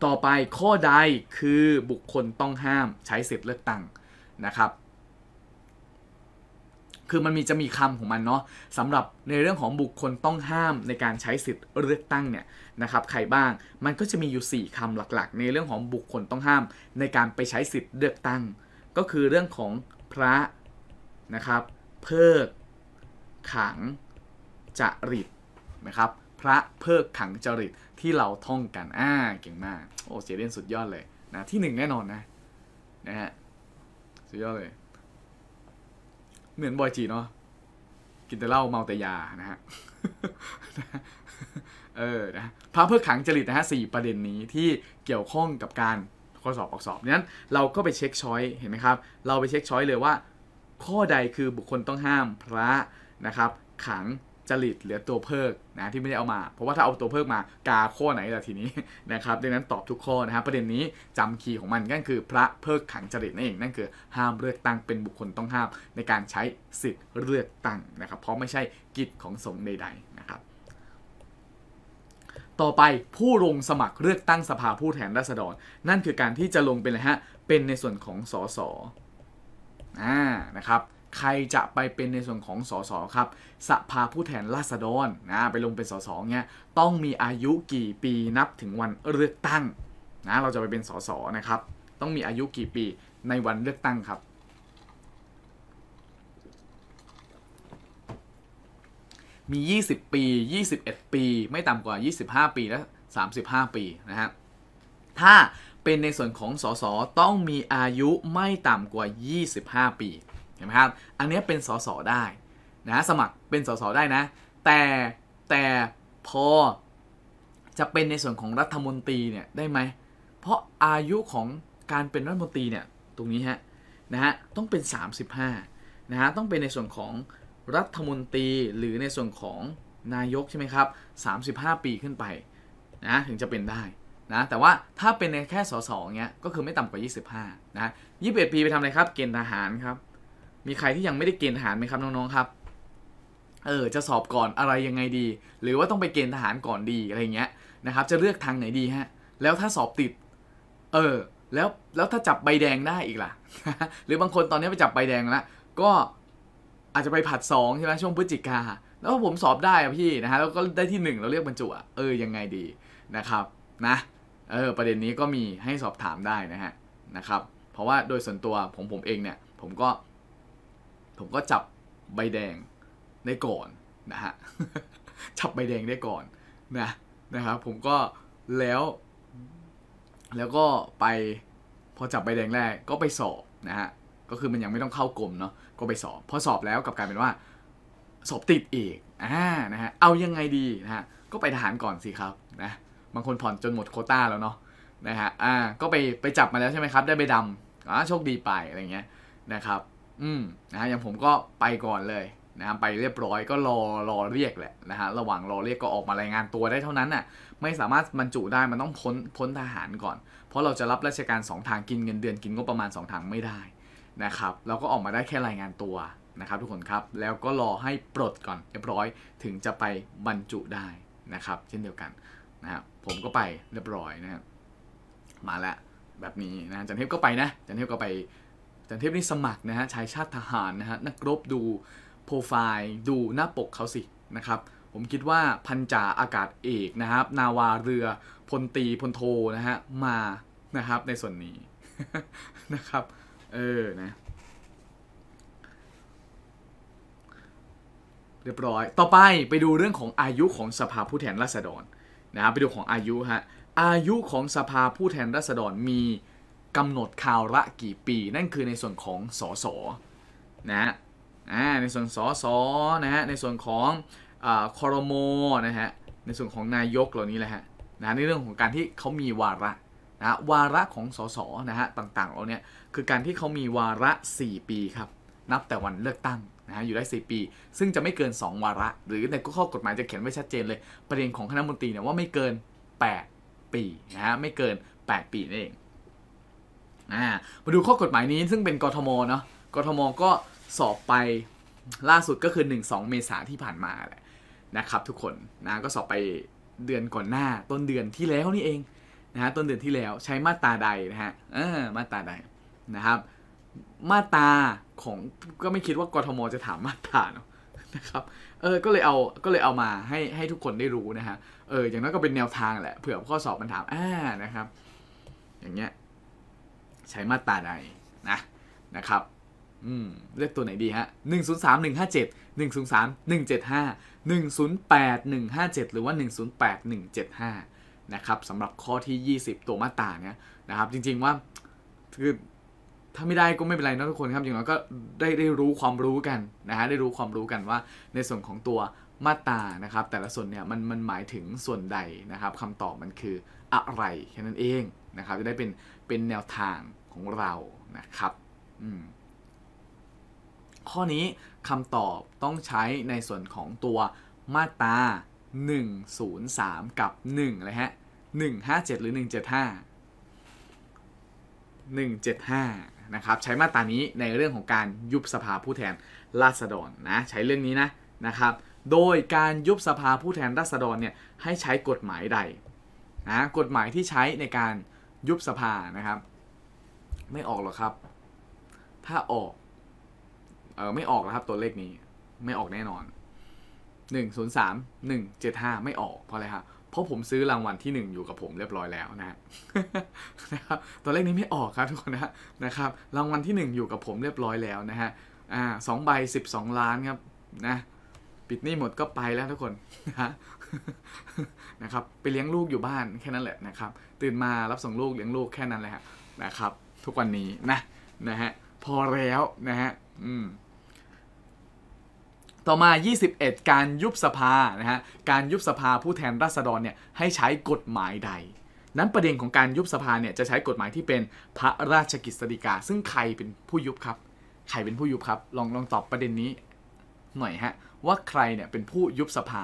ต่อไปข้อใดคือบุคคลต้องห้าม ใช้สิทธิ์เลือกตั้งนะครับ คือมันมีจะมีคำของมันเนาะสำหรับในเรื่องของบุคคลต้องห้ามในการใช้สิทธิ์เลือกตั้งเนี่ยนะครับใครบ้างมันก็จะมีอยู่ 4 คำหลักๆ ในเรื่องของบุคคลต้องห้าม ในการไปใช้สิทธิ์เลือกตั้ง ก็คือเรื่องของพระนะครับ เพิก ขังจริตนะครับ พระเพิกขังจริต ที่เราท่องกันอ่าเก่งมากโอ้เสียเรียนสุดยอดเลยนะที่หนึ่งแน่นอนนะนะฮะสุดยอดเลย เหมือนบอยจีเนาะกินแต่เหล้าเมาแต่ยานะฮะเออนะพระเพิกขัง จริตนะฮะสี่ประเด็นนี้ที่เกี่ยวข้องกับการข้อสอบออกสอบนั้นเราก็ไปเช็คช้อยเห็นไหมครับ เราไปเช็คช้อยเลยว่า ข้อใดคือบุคคลต้องห้ามพระนะครับ ขังจริตเหลือตัวเพิกนะที่ไม่ได้เอามา เพราะว่าถ้าเอาตัวเพิกมากาข้อไหนล่ะทีนี้นะครับดังนั้นตอบทุกข้อนะครับประเด็นนี้จำคีย์ของมัน ก็คือ พระเพิกขังจริตนั่นเอง นั่นคือ ห้ามเลือกตั้งเป็นบุคคลต้องห้าม ในการใช้สิทธิ์เลือกตั้งนะครับ เพราะไม่ใช่กิจของสงฆ์ใดๆนะครับ ต่อไปผู้ลงสมัครเลือกตั้งสภาผู้แทนราษฎร นั่นคือการที่จะลงเป็นอะไรฮะเป็นในส่วนของสสอ่านะครับใครจะไปเป็นในส่วนของสสครับสภาผู้แทนราษฎรนะไปลงเป็นสสเนี่ยต้องมีอายุกี่ปีนับถึงวันเลือกตั้งนะเราจะไปเป็นสสนะครับต้องมีอายุกี่ปีในวันเลือกตั้งครับ มี 20 ปี 21 ปีไม่ต่ำกว่า 25 ปีและ 35 ปีนะฮะถ้าเป็นในส่วนของสสต้องมีอายุไม่ต่ำกว่า 25 ปี็นไหมครับอันนี้เป็นสสได้ นะสมัครเป็นสสได้นะ แต่แต่พอจะเป็นในส่วนของรัฐมนตรีเนี่ยได้ไหม เพราะอายุของการเป็นรัฐมนตรีเนี่ย ตรงนี้ฮะ นะฮะ ต้องเป็น 35นะฮะ ต้องเป็นในส่วนของรัฐมนตรีหรือในส่วนของนายกใช่ไหมครับ35 ปีขึ้นไปนะถึงจะเป็นได้นะ แต่ว่าถ้าเป็นในแค่สสเงี้ยก็คือไม่ต่ำกว่า 25นะ21 ปีไปทำอะไรครับ เกณฑ์ทหารครับมีใครที่ยังไม่ได้เกณฑ์ทหารไหมครับน้องๆครับ เออจะสอบก่อนอะไรยังไงดี หรือว่าต้องไปเกณฑ์ทหารก่อนดีอะไรเงี้ยนะครับจะเลือกทางไหนดีฮะ แล้วถ้าสอบติด เออ แล้ว แล้วถ้าจับใบแดงได้อีกล่ะ หรือบางคนตอนนี้ไปจับใบแดงแล้วก็อาจจะไปผัดสองใช่ไหมช่วงพฤศจิกาแล้วผมสอบได้อะพี่นะฮะแล้วก็ได้ที่ 1 เราเรียกบรรจุเออยังไงดีนะครับนะ เออประเด็นนี้ก็มีให้สอบถามได้นะฮะนะครับเพราะว่าโดยส่วนตัวผมผมเองเนี่ยผมก็ผมก็จับใบแดงได้ก่อนนะฮะ จับใบแดงได้ก่อนนะ นะครับผมก็แล้ว แล้วก็ไปพอจับใบแดงแรกก็ไปสอบนะฮะ ก็คือมันยังไม่ต้องเข้ากลมเนาะ ก็ไปสอบพอสอบแล้วกับกลายเป็นว่าสอบติดอีกอ่านะฮะ เอายังไงดีนะฮะ ก็ไปทหารก่อนสิครับนะ บางคนผ่อนจนหมดโคต้าแล้วเนาะนะฮะ อ่า ก็ไปไปจับมาแล้วใช่ไหมครับ ได้ใบดำอ่าโชคดีไปอะไรเงี้ยนะครับอืมนะอย่างผมก็ไปก่อนเลยนะไปเรียบร้อยก็รอรอเรียกแหละนะฮะระหว่างรอเรียกก็ออกมารายงานตัวได้เท่านั้นน่ะไม่สามารถบรรจุได้ มันต้องพ้นพ้นทหารก่อน เพราะเราจะรับราชการ2ทางกินเงินเดือนกินก็ประมาณ2ทางไม่ได้นะครับเราก็ออกมาได้แค่รายงานตัวนะครับทุกคนครับแล้วก็รอให้ปลดก่อนเรียบร้อยถึงจะไปบรรจุได้นะครับเช่นเดียวกันนะครับผมก็ไปเรียบร้อยนะครับมาแล้วแบบนี้นะจันเทพก็ไปนะจันเทพก็ไปแต่เทพนี่สมัครนะฮะ ชายชาติทหารนะฮะ นักรบดูโปรไฟล์ดูหน้าปกเขาสินะครับ ผมคิดว่าพันจ่าอากาศเอกนะครับ นาวาเรือ พลตี พลโทนะฮะมานะครับในส่วนนี้นะครับเออนะเรียบร้อยต่อไปไปดูเรื่องของอายุของสภาผู้แทนราษฎรนะครับไปดูของอายุฮะอายุของสภาผู้แทนราษฎรมีกำหนดคราวละกี่ปีนั่นคือในส่วนของสสนะฮะในส่วนสสนะฮะในส่วนของคอรมอนะฮะในส่วนของนายกเหล่านี้แหละฮะนะในเรื่องของการที่เขามีวาระนะวาระของสสนะฮะต่างๆเราเนี่ยคือการที่เขามีวาระ 4 ปีครับนับแต่วันเลือกตั้งนะฮะอยู่ได้4ปี ซึ่งจะไม่เกิน 2 วาระ หรือในข้อกฎหมายจะเขียนไว้ชัดเจนเลยประเด็นของคณะมนตรีเนี่ยว่าไม่เกิน 8 ปีนะฮะไม่เกิน 8 ปีนั่นเองามาดูข้อกฎหมายนี้ซึ่งเป็นกทมเนาะกทมก็สอบไปล่าสุดก็คือ 1-2 เมษาที่ผ่านมาแหละนะครับ ทุกคนนะก็สอบไปเดือนก่อนหน้าต้นเดือนที่แล้วนี่เองนะฮะต้นเดือนที่แล้วใช้มาตราใดนะฮะเออมาตราใดนะครับ มาตราของก็ไม่คิดว่ากทมจะถามมาตราเนาะนะครับเออก็เลยเอาก็เลยเอามาให้ให้ทุกคนได้รู้นะฮะเอออย่างนั้นก็เป็นแนวทางแหละ เผื่อข้อสอบมันถามอ่านะครับ อย่างเงี้ยใช้มาตราใดนะนะครับอืมเลือกตัวไหนดีฮะหนึ่งศูนย์สามหนึ่งห้าเจ็ดหนึ่งศูนย์สามหนึ่งเจ็ดห้าหนึ่งศูนย์แปดหนึ่งห้าเจ็ดหรือว่าหนึ่งศูนย์แปดหนึ่งเจ็ดห้านะครับสำหรับข้อที่ยี่สิบตัวมาตราเนี้ยนะครับ จริง ๆว่าคือถ้าไม่ได้ก็ไม่เป็นไรนะทุกคนครับอย่างน้อยก็ได้ได้รู้ความรู้กันนะฮะได้รู้ความรู้กันว่าในส่วนของตัวมาตานะครับ แต่ละส่วนเนี่ยมันมันหมายถึงส่วนใดนะครับคำตอบมันคืออะไรแค่นั้นเองนะครับจะได้เป็นเป็นแนวทางของเรานะครับ ข้อนี้คำตอบต้องใช้ในส่วนของตัวมาตรา103 กับ1เลยฮะ 157 หรือ 175 175 นะครับ ใช้มาตรานี้ในเรื่องของการยุบสภาผู้แทนราษฎรนะใช้เรื่องนี้นะนะครับ โดยการยุบสภาผู้แทนราษฎรเนี่ยให้ใช้กฎหมายใดนะกฎหมายที่ใช้ในการยุบสภานะครับ ไม่ออกหรอกครับ ถ้าออก เออไม่ออกแล้วครับ ตัวเลขนี้ไม่ออกแน่นอนหนึ่งศูนย์สามหนึ่งเจ็ดห้าไม่ออกเพราะอะไรครับเพราะผมซื้อรางวัลที่หนึ่งอยู่กับผมเรียบร้อยแล้วนะนะครับ ตัวเลขนี้ไม่ออกครับทุกคนนะนะครับ รางวัลที่หนึ่งอยู่กับผมเรียบร้อยแล้วนะฮะอ่าสองใบสิบสองล้านครับ นะ ปิดนี่หมดก็ไปแล้วทุกคนนะนะครับไปเลี้ยงลูกอยู่บ้านแค่นั้นแหละนะครับ ตื่นมารับส่งลูกเลี้ยงลูกแค่นั้นแหละนะครับ ทุกวันนี้นะนะฮะพอแล้วนะฮะอืมต่อมา 21 การยุบสภานะฮะการยุบสภาผู้แทนราษฎรเนี่ยให้ใช้กฎหมายใด นั้นประเด็นของการยุบสภาเนี่ยจะใช้กฎหมายที่เป็นพระราชกิจสิกาซึ่งใครเป็นผู้ยุบครับ ใครเป็นผู้ยุบครับลองลองตอบประเด็นนี้หน่อยฮะว่าใครเนี่ยเป็นผู้ยุบสภา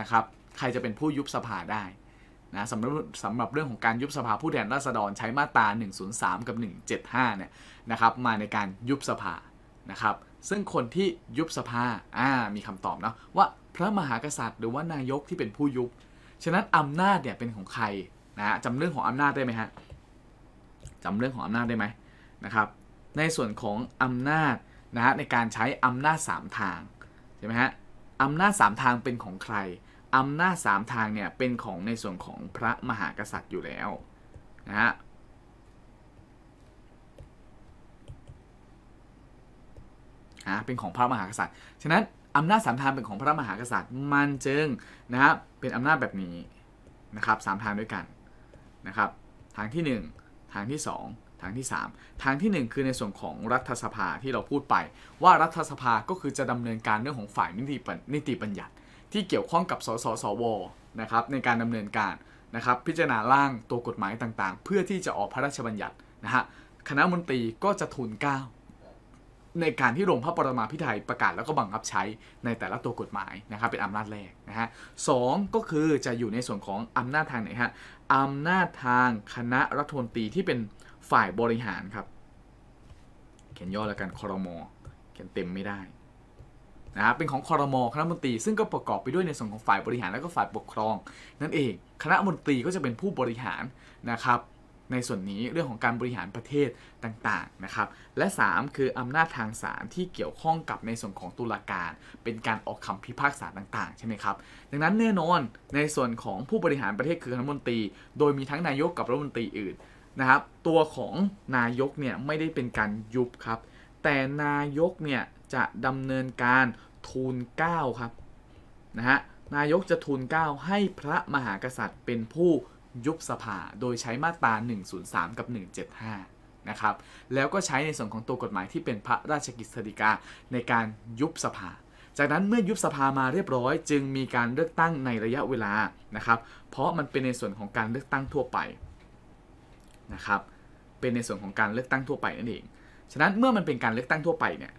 นะครับใครจะเป็นผู้ยุบสภาได้นะสำหรับสำหรับเรื่องของการยุบสภาผู้แทนราษฎรใช้มาตรา103 กับ 175เนี่ยนะครับมาในการยุบสภานะครับซึ่งคนที่ยุบสภาอ่ามีคำตอบเนาะว่าพระมหากษัตริย์หรือว่านายกที่เป็นผู้ยุบฉะนั้นอำนาจเนี่ยเป็นของใครนะจำเรื่องของอำนาจได้ไหมฮะจำเรื่องของอำนาจได้ไหมนะครับในส่วนของอำนาจนะฮะในการใช้อำนาจ 3 ทางใช่ไหมฮะอำนาจ 3 ทางเป็นของใครอำนาจสามทางเนี่ยเป็นของในส่วนของพระมหากษัตริย์อยู่แล้วนะฮะเป็นของพระมหากษัตริย์ฉะนั้นอำนาจสามทางเป็นของพระมหากษัตริย์มันจึงนะครับเป็นอำนาจแบบนี้นะครับสามทางด้วยกันนะครับทางที่1ทางที่2ทางที่3ทางที่1คือในส่วนของรัฐสภาที่เราพูดไปว่ารัฐสภาก็คือจะดำเนินการเรื่องของฝ่ายนิติบัญญัติที่เกี่ยวข้องกับ สสสว นะครับ ในการดำเนินการนะครับ พิจารณาร่างตัวกฎหมายต่างๆ เพื่อที่จะออกพระราชบัญญัตินะฮะ คณะมนตรีก็จะทูลเก้าในการที่รงพระปรมาพิไทยประกาศแล้วก็บังคับใช้ในแต่ละตัวกฎหมายนะครับ เป็นอำนาจแรกนะฮะสก็คือจะอยู่ในส่วนของอำนาจทางไหนฮะอำนาจทางคณะรัฐมนตรีที่เป็นฝ่ายบริหารครับ เขียนย่อแล้วกันคอรมอเขียนเต็มไม่ได้นะครับเป็นของคอรมอคณะมนตรี ซึ่งก็ประกอบไปด้วยในส่วนของฝ่ายบริหารและก็ฝ่ายปกครอง นั่นเอง คณะมนตรีก็จะเป็นผู้บริหารนะครับ ในส่วนนี้เรื่องของการบริหารประเทศต่างๆนะครับ และ 3 คืออำนาจทางศาลที่เกี่ยวข้องกับในส่วนของตุลาการ เป็นการออกคำพิพากษาต่างๆใช่ไหมครับดังนั้นแน่นอนในส่วนของผู้บริหารประเทศคือคณะมนตรี โดยมีทั้งนายกกับรัฐมนตรีอื่นนะครับ ตัวของนายกเนี่ยไม่ได้เป็นการยุบครับ แต่นายกเนี่ยจะดำเนินการทูล9ครับนะฮะ นายกจะทูล9ให้พระมหากษัตริย์เป็นผู้ยุบสภาโดยใช้มาตรา103 กับ 175นะครับแล้วก็ใช้ในส่วนของตัวกฎหมายที่เป็นพระราชกิจสติกา ในการยุบสภา จากนั้นเมื่อยุบสภามาเรียบร้อย จึงมีการเลือกตั้งในระยะเวลานะครับเพราะมันเป็นในส่วนของการเลือกตั้งทั่วไปนะครับเป็นในส่วนของการเลือกตั้งทั่วไปนั่นเอง ฉะนั้นเมื่อมันเป็นการเลือกตั้งทั่วไปเนี่ย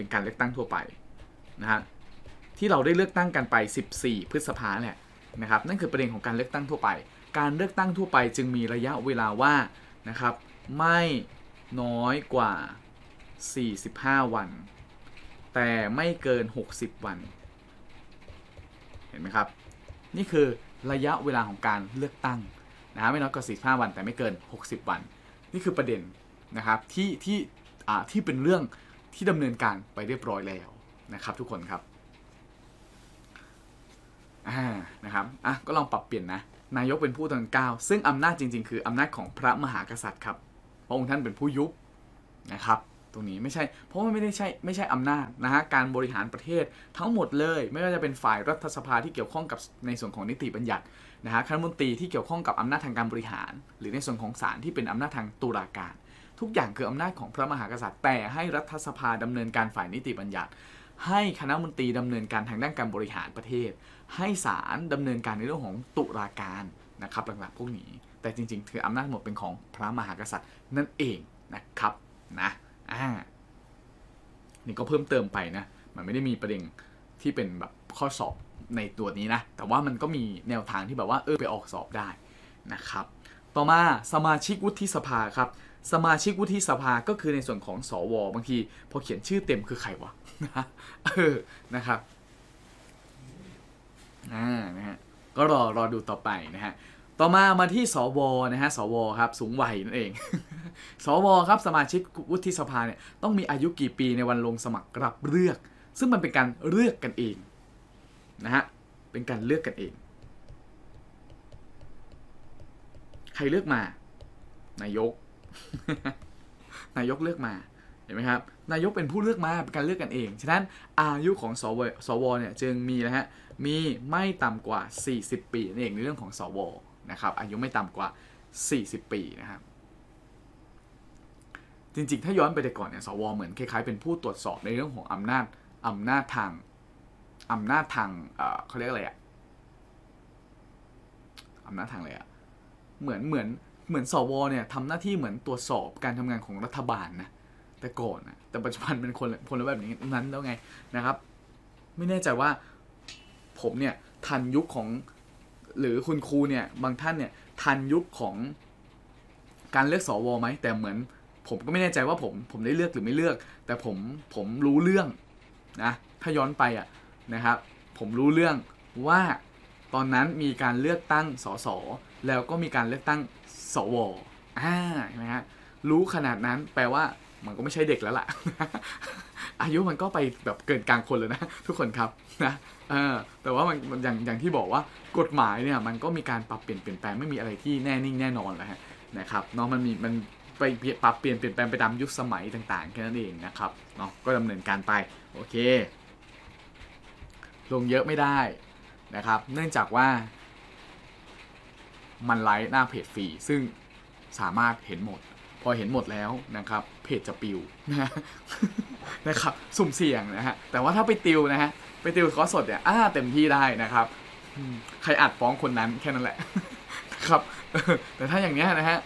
เป็นการเลือกตั้งทั่วไป นะฮะที่เราได้เลือกตั้งกันไป 14 พฤษภาเนี่ยนะครับ นั่นคือประเด็นของการเลือกตั้งทั่วไป การเลือกตั้งทั่วไป จึงมีระยะเวลาว่านะครับไม่น้อยกว่า 45 วัน แต่ไม่เกิน 60 วัน เห็นไหมครับ นี่คือระยะเวลาของการเลือกตั้งนะไม่น้อยกว่า 45 วันแต่ไม่เกิน 60 วัน นี่คือประเด็นนะครับที่ที่ที่เป็นเรื่องที่ดำเนินการไปเรียบร้อยแล้วนะครับทุกคนครับนะครับอ่ะก็ลองปรับเปลี่ยนนะนายกเป็นผู้ตนเก้าซึ่งอำนาจจริงๆ คืออำนาจของพระมหากษัตริย์ครับพระองค์ท่านเป็นผู้ยุบนะครับตรงนี้ไม่ใช่เพราะว่าไม่ได้ใช่ไม่ใช่อำนาจนะฮะการบริหารประเทศทั้งหมดเลยไม่ว่าจะเป็นฝ่ายรัฐสภาที่เกี่ยวข้องกับในส่วนของนิติบัญญัตินะฮะคณะมนตรีที่เกี่ยวข้องกับอำนาจทางการบริหาร หรือในส่วนของศาลที่เป็นอำนาจทางตุลาการทุกอย่างคืออำนาจของพระมหากษัตริย์ แต่ให้รัฐสภาดำเนินการฝ่ายนิติบัญญัติ ให้คณะมนตรีดำเนินการทางด้านการบริหารประเทศ ให้ศาลดำเนินการในเรื่องของตุลาการนะครับ หลักๆพวกนี้ แต่จริงๆคืออำนาจหมดเป็นของพระมหากษัตริย์นั่นเองนะครับนะอ่านี่ก็เพิ่มเติมไปนะมันไม่ได้มีประเด็นที่เป็นแบบข้อสอบในตัวนี้นะแต่ว่ามันก็มีแนวทางที่แบบว่าเออไปออกสอบได้นะครับ ต่อมาสมาชิกวุฒิสภาครับสมาชิกวุฒิสภาก็คือในส่วนของสวบางทีพอเขียนชื่อเต็มคือใครวะเออนะครับอ่านะฮะก็รอรอดูต่อไปนะฮะต่อมามาที่สวนะฮะสวครับสูงวัยนั่นเองสวครับสมาชิกวุฒิสภาเนี่ยต้องมีอายุกี่ปีในวันลงสมัครรับเลือก ซึ่งมันเป็นการเลือกกันเองนะฮะเป็นการเลือกกันเอง ใครเลือกมา นายกนายกเลือกมา เห็นไหมครับ นายกเป็นผู้เลือกมา เป็นการเลือกกันเอง ฉะนั้นอายุของสวสวเนี่ยจึงมีนะฮะ มีไม่ต่ำกว่า 40 ปีนั่นเองในเรื่องของสวนะครับ อายุไม่ต่ำกว่า 40 ปีนะครับ จริงๆ ถ้าย้อนไปแต่ก่อนเนี่ยสวเหมือนคล้ายๆเป็นผู้ตรวจสอบในเรื่องของอำนาจอำนาจทางอำนาจทางเขาเรียกอะไรอะอำนาจทางอะไรอะเหมือนเหมือนเหมือนสวเนี่ยทำหน้าที่เหมือนตรวจสอบการทำงานของรัฐบาลนะแต่ก่อนนะแต่ปัจจุบันเป็นคนคนละแบบนี้นั้นแล้วไงนะครับ ไม่แน่ใจว่า ผมเนี่ยทันยุคของ หรือคุณครูเนี่ยบางท่านเนี่ยทันยุคของการเลือกสวไหมแต่เหมือนผมก็ไม่แน่ใจว่าผมผมได้เลือกหรือไม่เลือก แต่ผม ผมรู้เรื่องนะถ้าย้อนไปอ่ะนะครับ ผมรู้เรื่องว่าตอนนั้นมีการเลือกตั้งสสแล้วก็มีการเลือกตั้งสวอ่าใช่ไหมฮะ รู้ขนาดนั้นแปลว่ามันก็ไม่ใช่เด็กแล้วล่ะ อายุมันก็ไปแบบเกินกลางคนเลยนะ ทุกคนครับนะเออแต่ว่ามันอย่างอย่างที่บอกว่ากฎหมายเนี่ยมันก็มีการปรับเปลี่ยนเปลี่ยนแปลงไม่มีอะไรที่แน่นิ่งแน่นอนแล้วฮะนะครับเนาะมันมีมันไปปรับเปลี่ยนเปลี่ยนแปลงไปตามยุคสมัยต่างๆแค่นั้นเองนะครับเนาะก็ดำเนินการไปโอเค ลงเยอะไม่ได้นะครับ เนื่องจากว่ามันไลฟ์หน้าเพจฟรีซึ่งสามารถเห็นหมด พอเห็นหมดแล้วนะครับ เพจจะปิวนะนะครับ สุ่มเสี่ยงนะฮะแต่ว่าถ้าไปติวนะฮะไปติวคอสสดเนี่ย อ่าเต็มที่ได้นะครับ ใครอัดฟ้องคนนั้น แค่นั้นแหละ ครับ แต่ถ้าอย่างนี้นะฮะ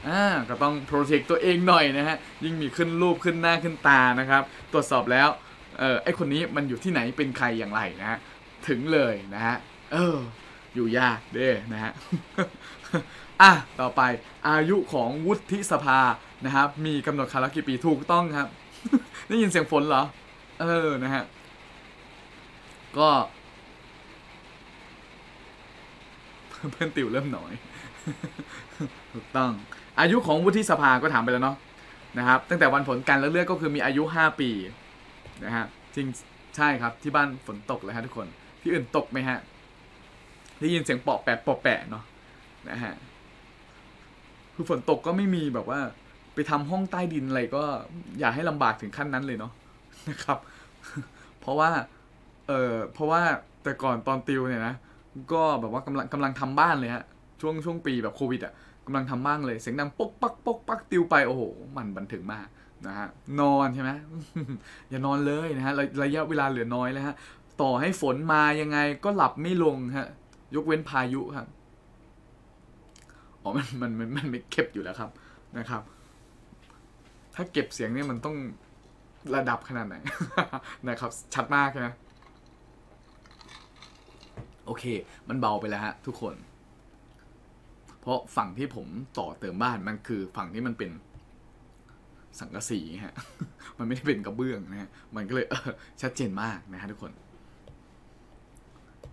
ก็ต้องโปรเทคตัวเองหน่อยนะฮะยิ่งมีขึ้นรูปขึ้นหน้าขึ้นตานะครับ ตรวจสอบแล้วเออไอคนนี้มันอยู่ที่ไหนเป็นใครอย่างไรนะฮะถึงเลยนะฮะเออ อยู่ยากเด้นะฮะอ่ะต่อไปอายุของวุฒิสภานะครับมีกำหนดคาระกี่ปีถูกต้องครับได้ยินเสียงฝนเหรอเออนะฮะ ก็ เพื่อนติวเริ่มหน่อยถูกต้อง อายุของวุฒิสภาก็ถามไปแล้วเนาะนะครับตั้งแต่วันผลการเลือกก็คือมีอายุ 5 ปีนะฮะจริงใช่ครับที่บ้านฝนตกเลยฮะทุกคนที่อื่นตกไหมฮะได้ยินเสียงปอกแปะปอกแปะเนาะนะฮะคือฝนตกก็ไม่มีแบบว่า ไปทำห้องใต้ดินอะไรก็ อย่าให้ลำบากถึงขั้นนั้นเลยเนาะนะครับ เพราะว่าเออเพราะว่าแต่ก่อนตอนติวเนี่ยนะก็แบบว่ากำลังกำลังทำบ้านเลยฮะช่วงช่วงปีแบบโควิดอ่ะกำลังทำบ้านเลยเสียงดังปกปักปกปักติวไปโอ้โหมันบันถึงมากนะฮะ นอนใช่ไหมอย่านอนเลยนะฮะระยะเวลาเหลือน้อยแล้วฮะ ต่อให้ฝนมายังไงก็หลับไม่ลงฮะ ยกเว้นพายุครับอ๋อมันมัน มัน มันไม่เก็บอยู่แล้วครับ นะครับ ถ้าเก็บเสียงเนี่ยมันต้องระดับขนาดไหน นะครับ ชัดมากนะโอเค มันเบาไปแล้วฮะทุกคน เพราะฝั่งที่ผมต่อเติมบ้านมันคือฝั่งที่มันเป็น สังกะสีฮะ มันไม่ได้เป็นกระเบื้องนะฮะ มันก็เลยเออชัดเจนมากนะฮะ ทุกคน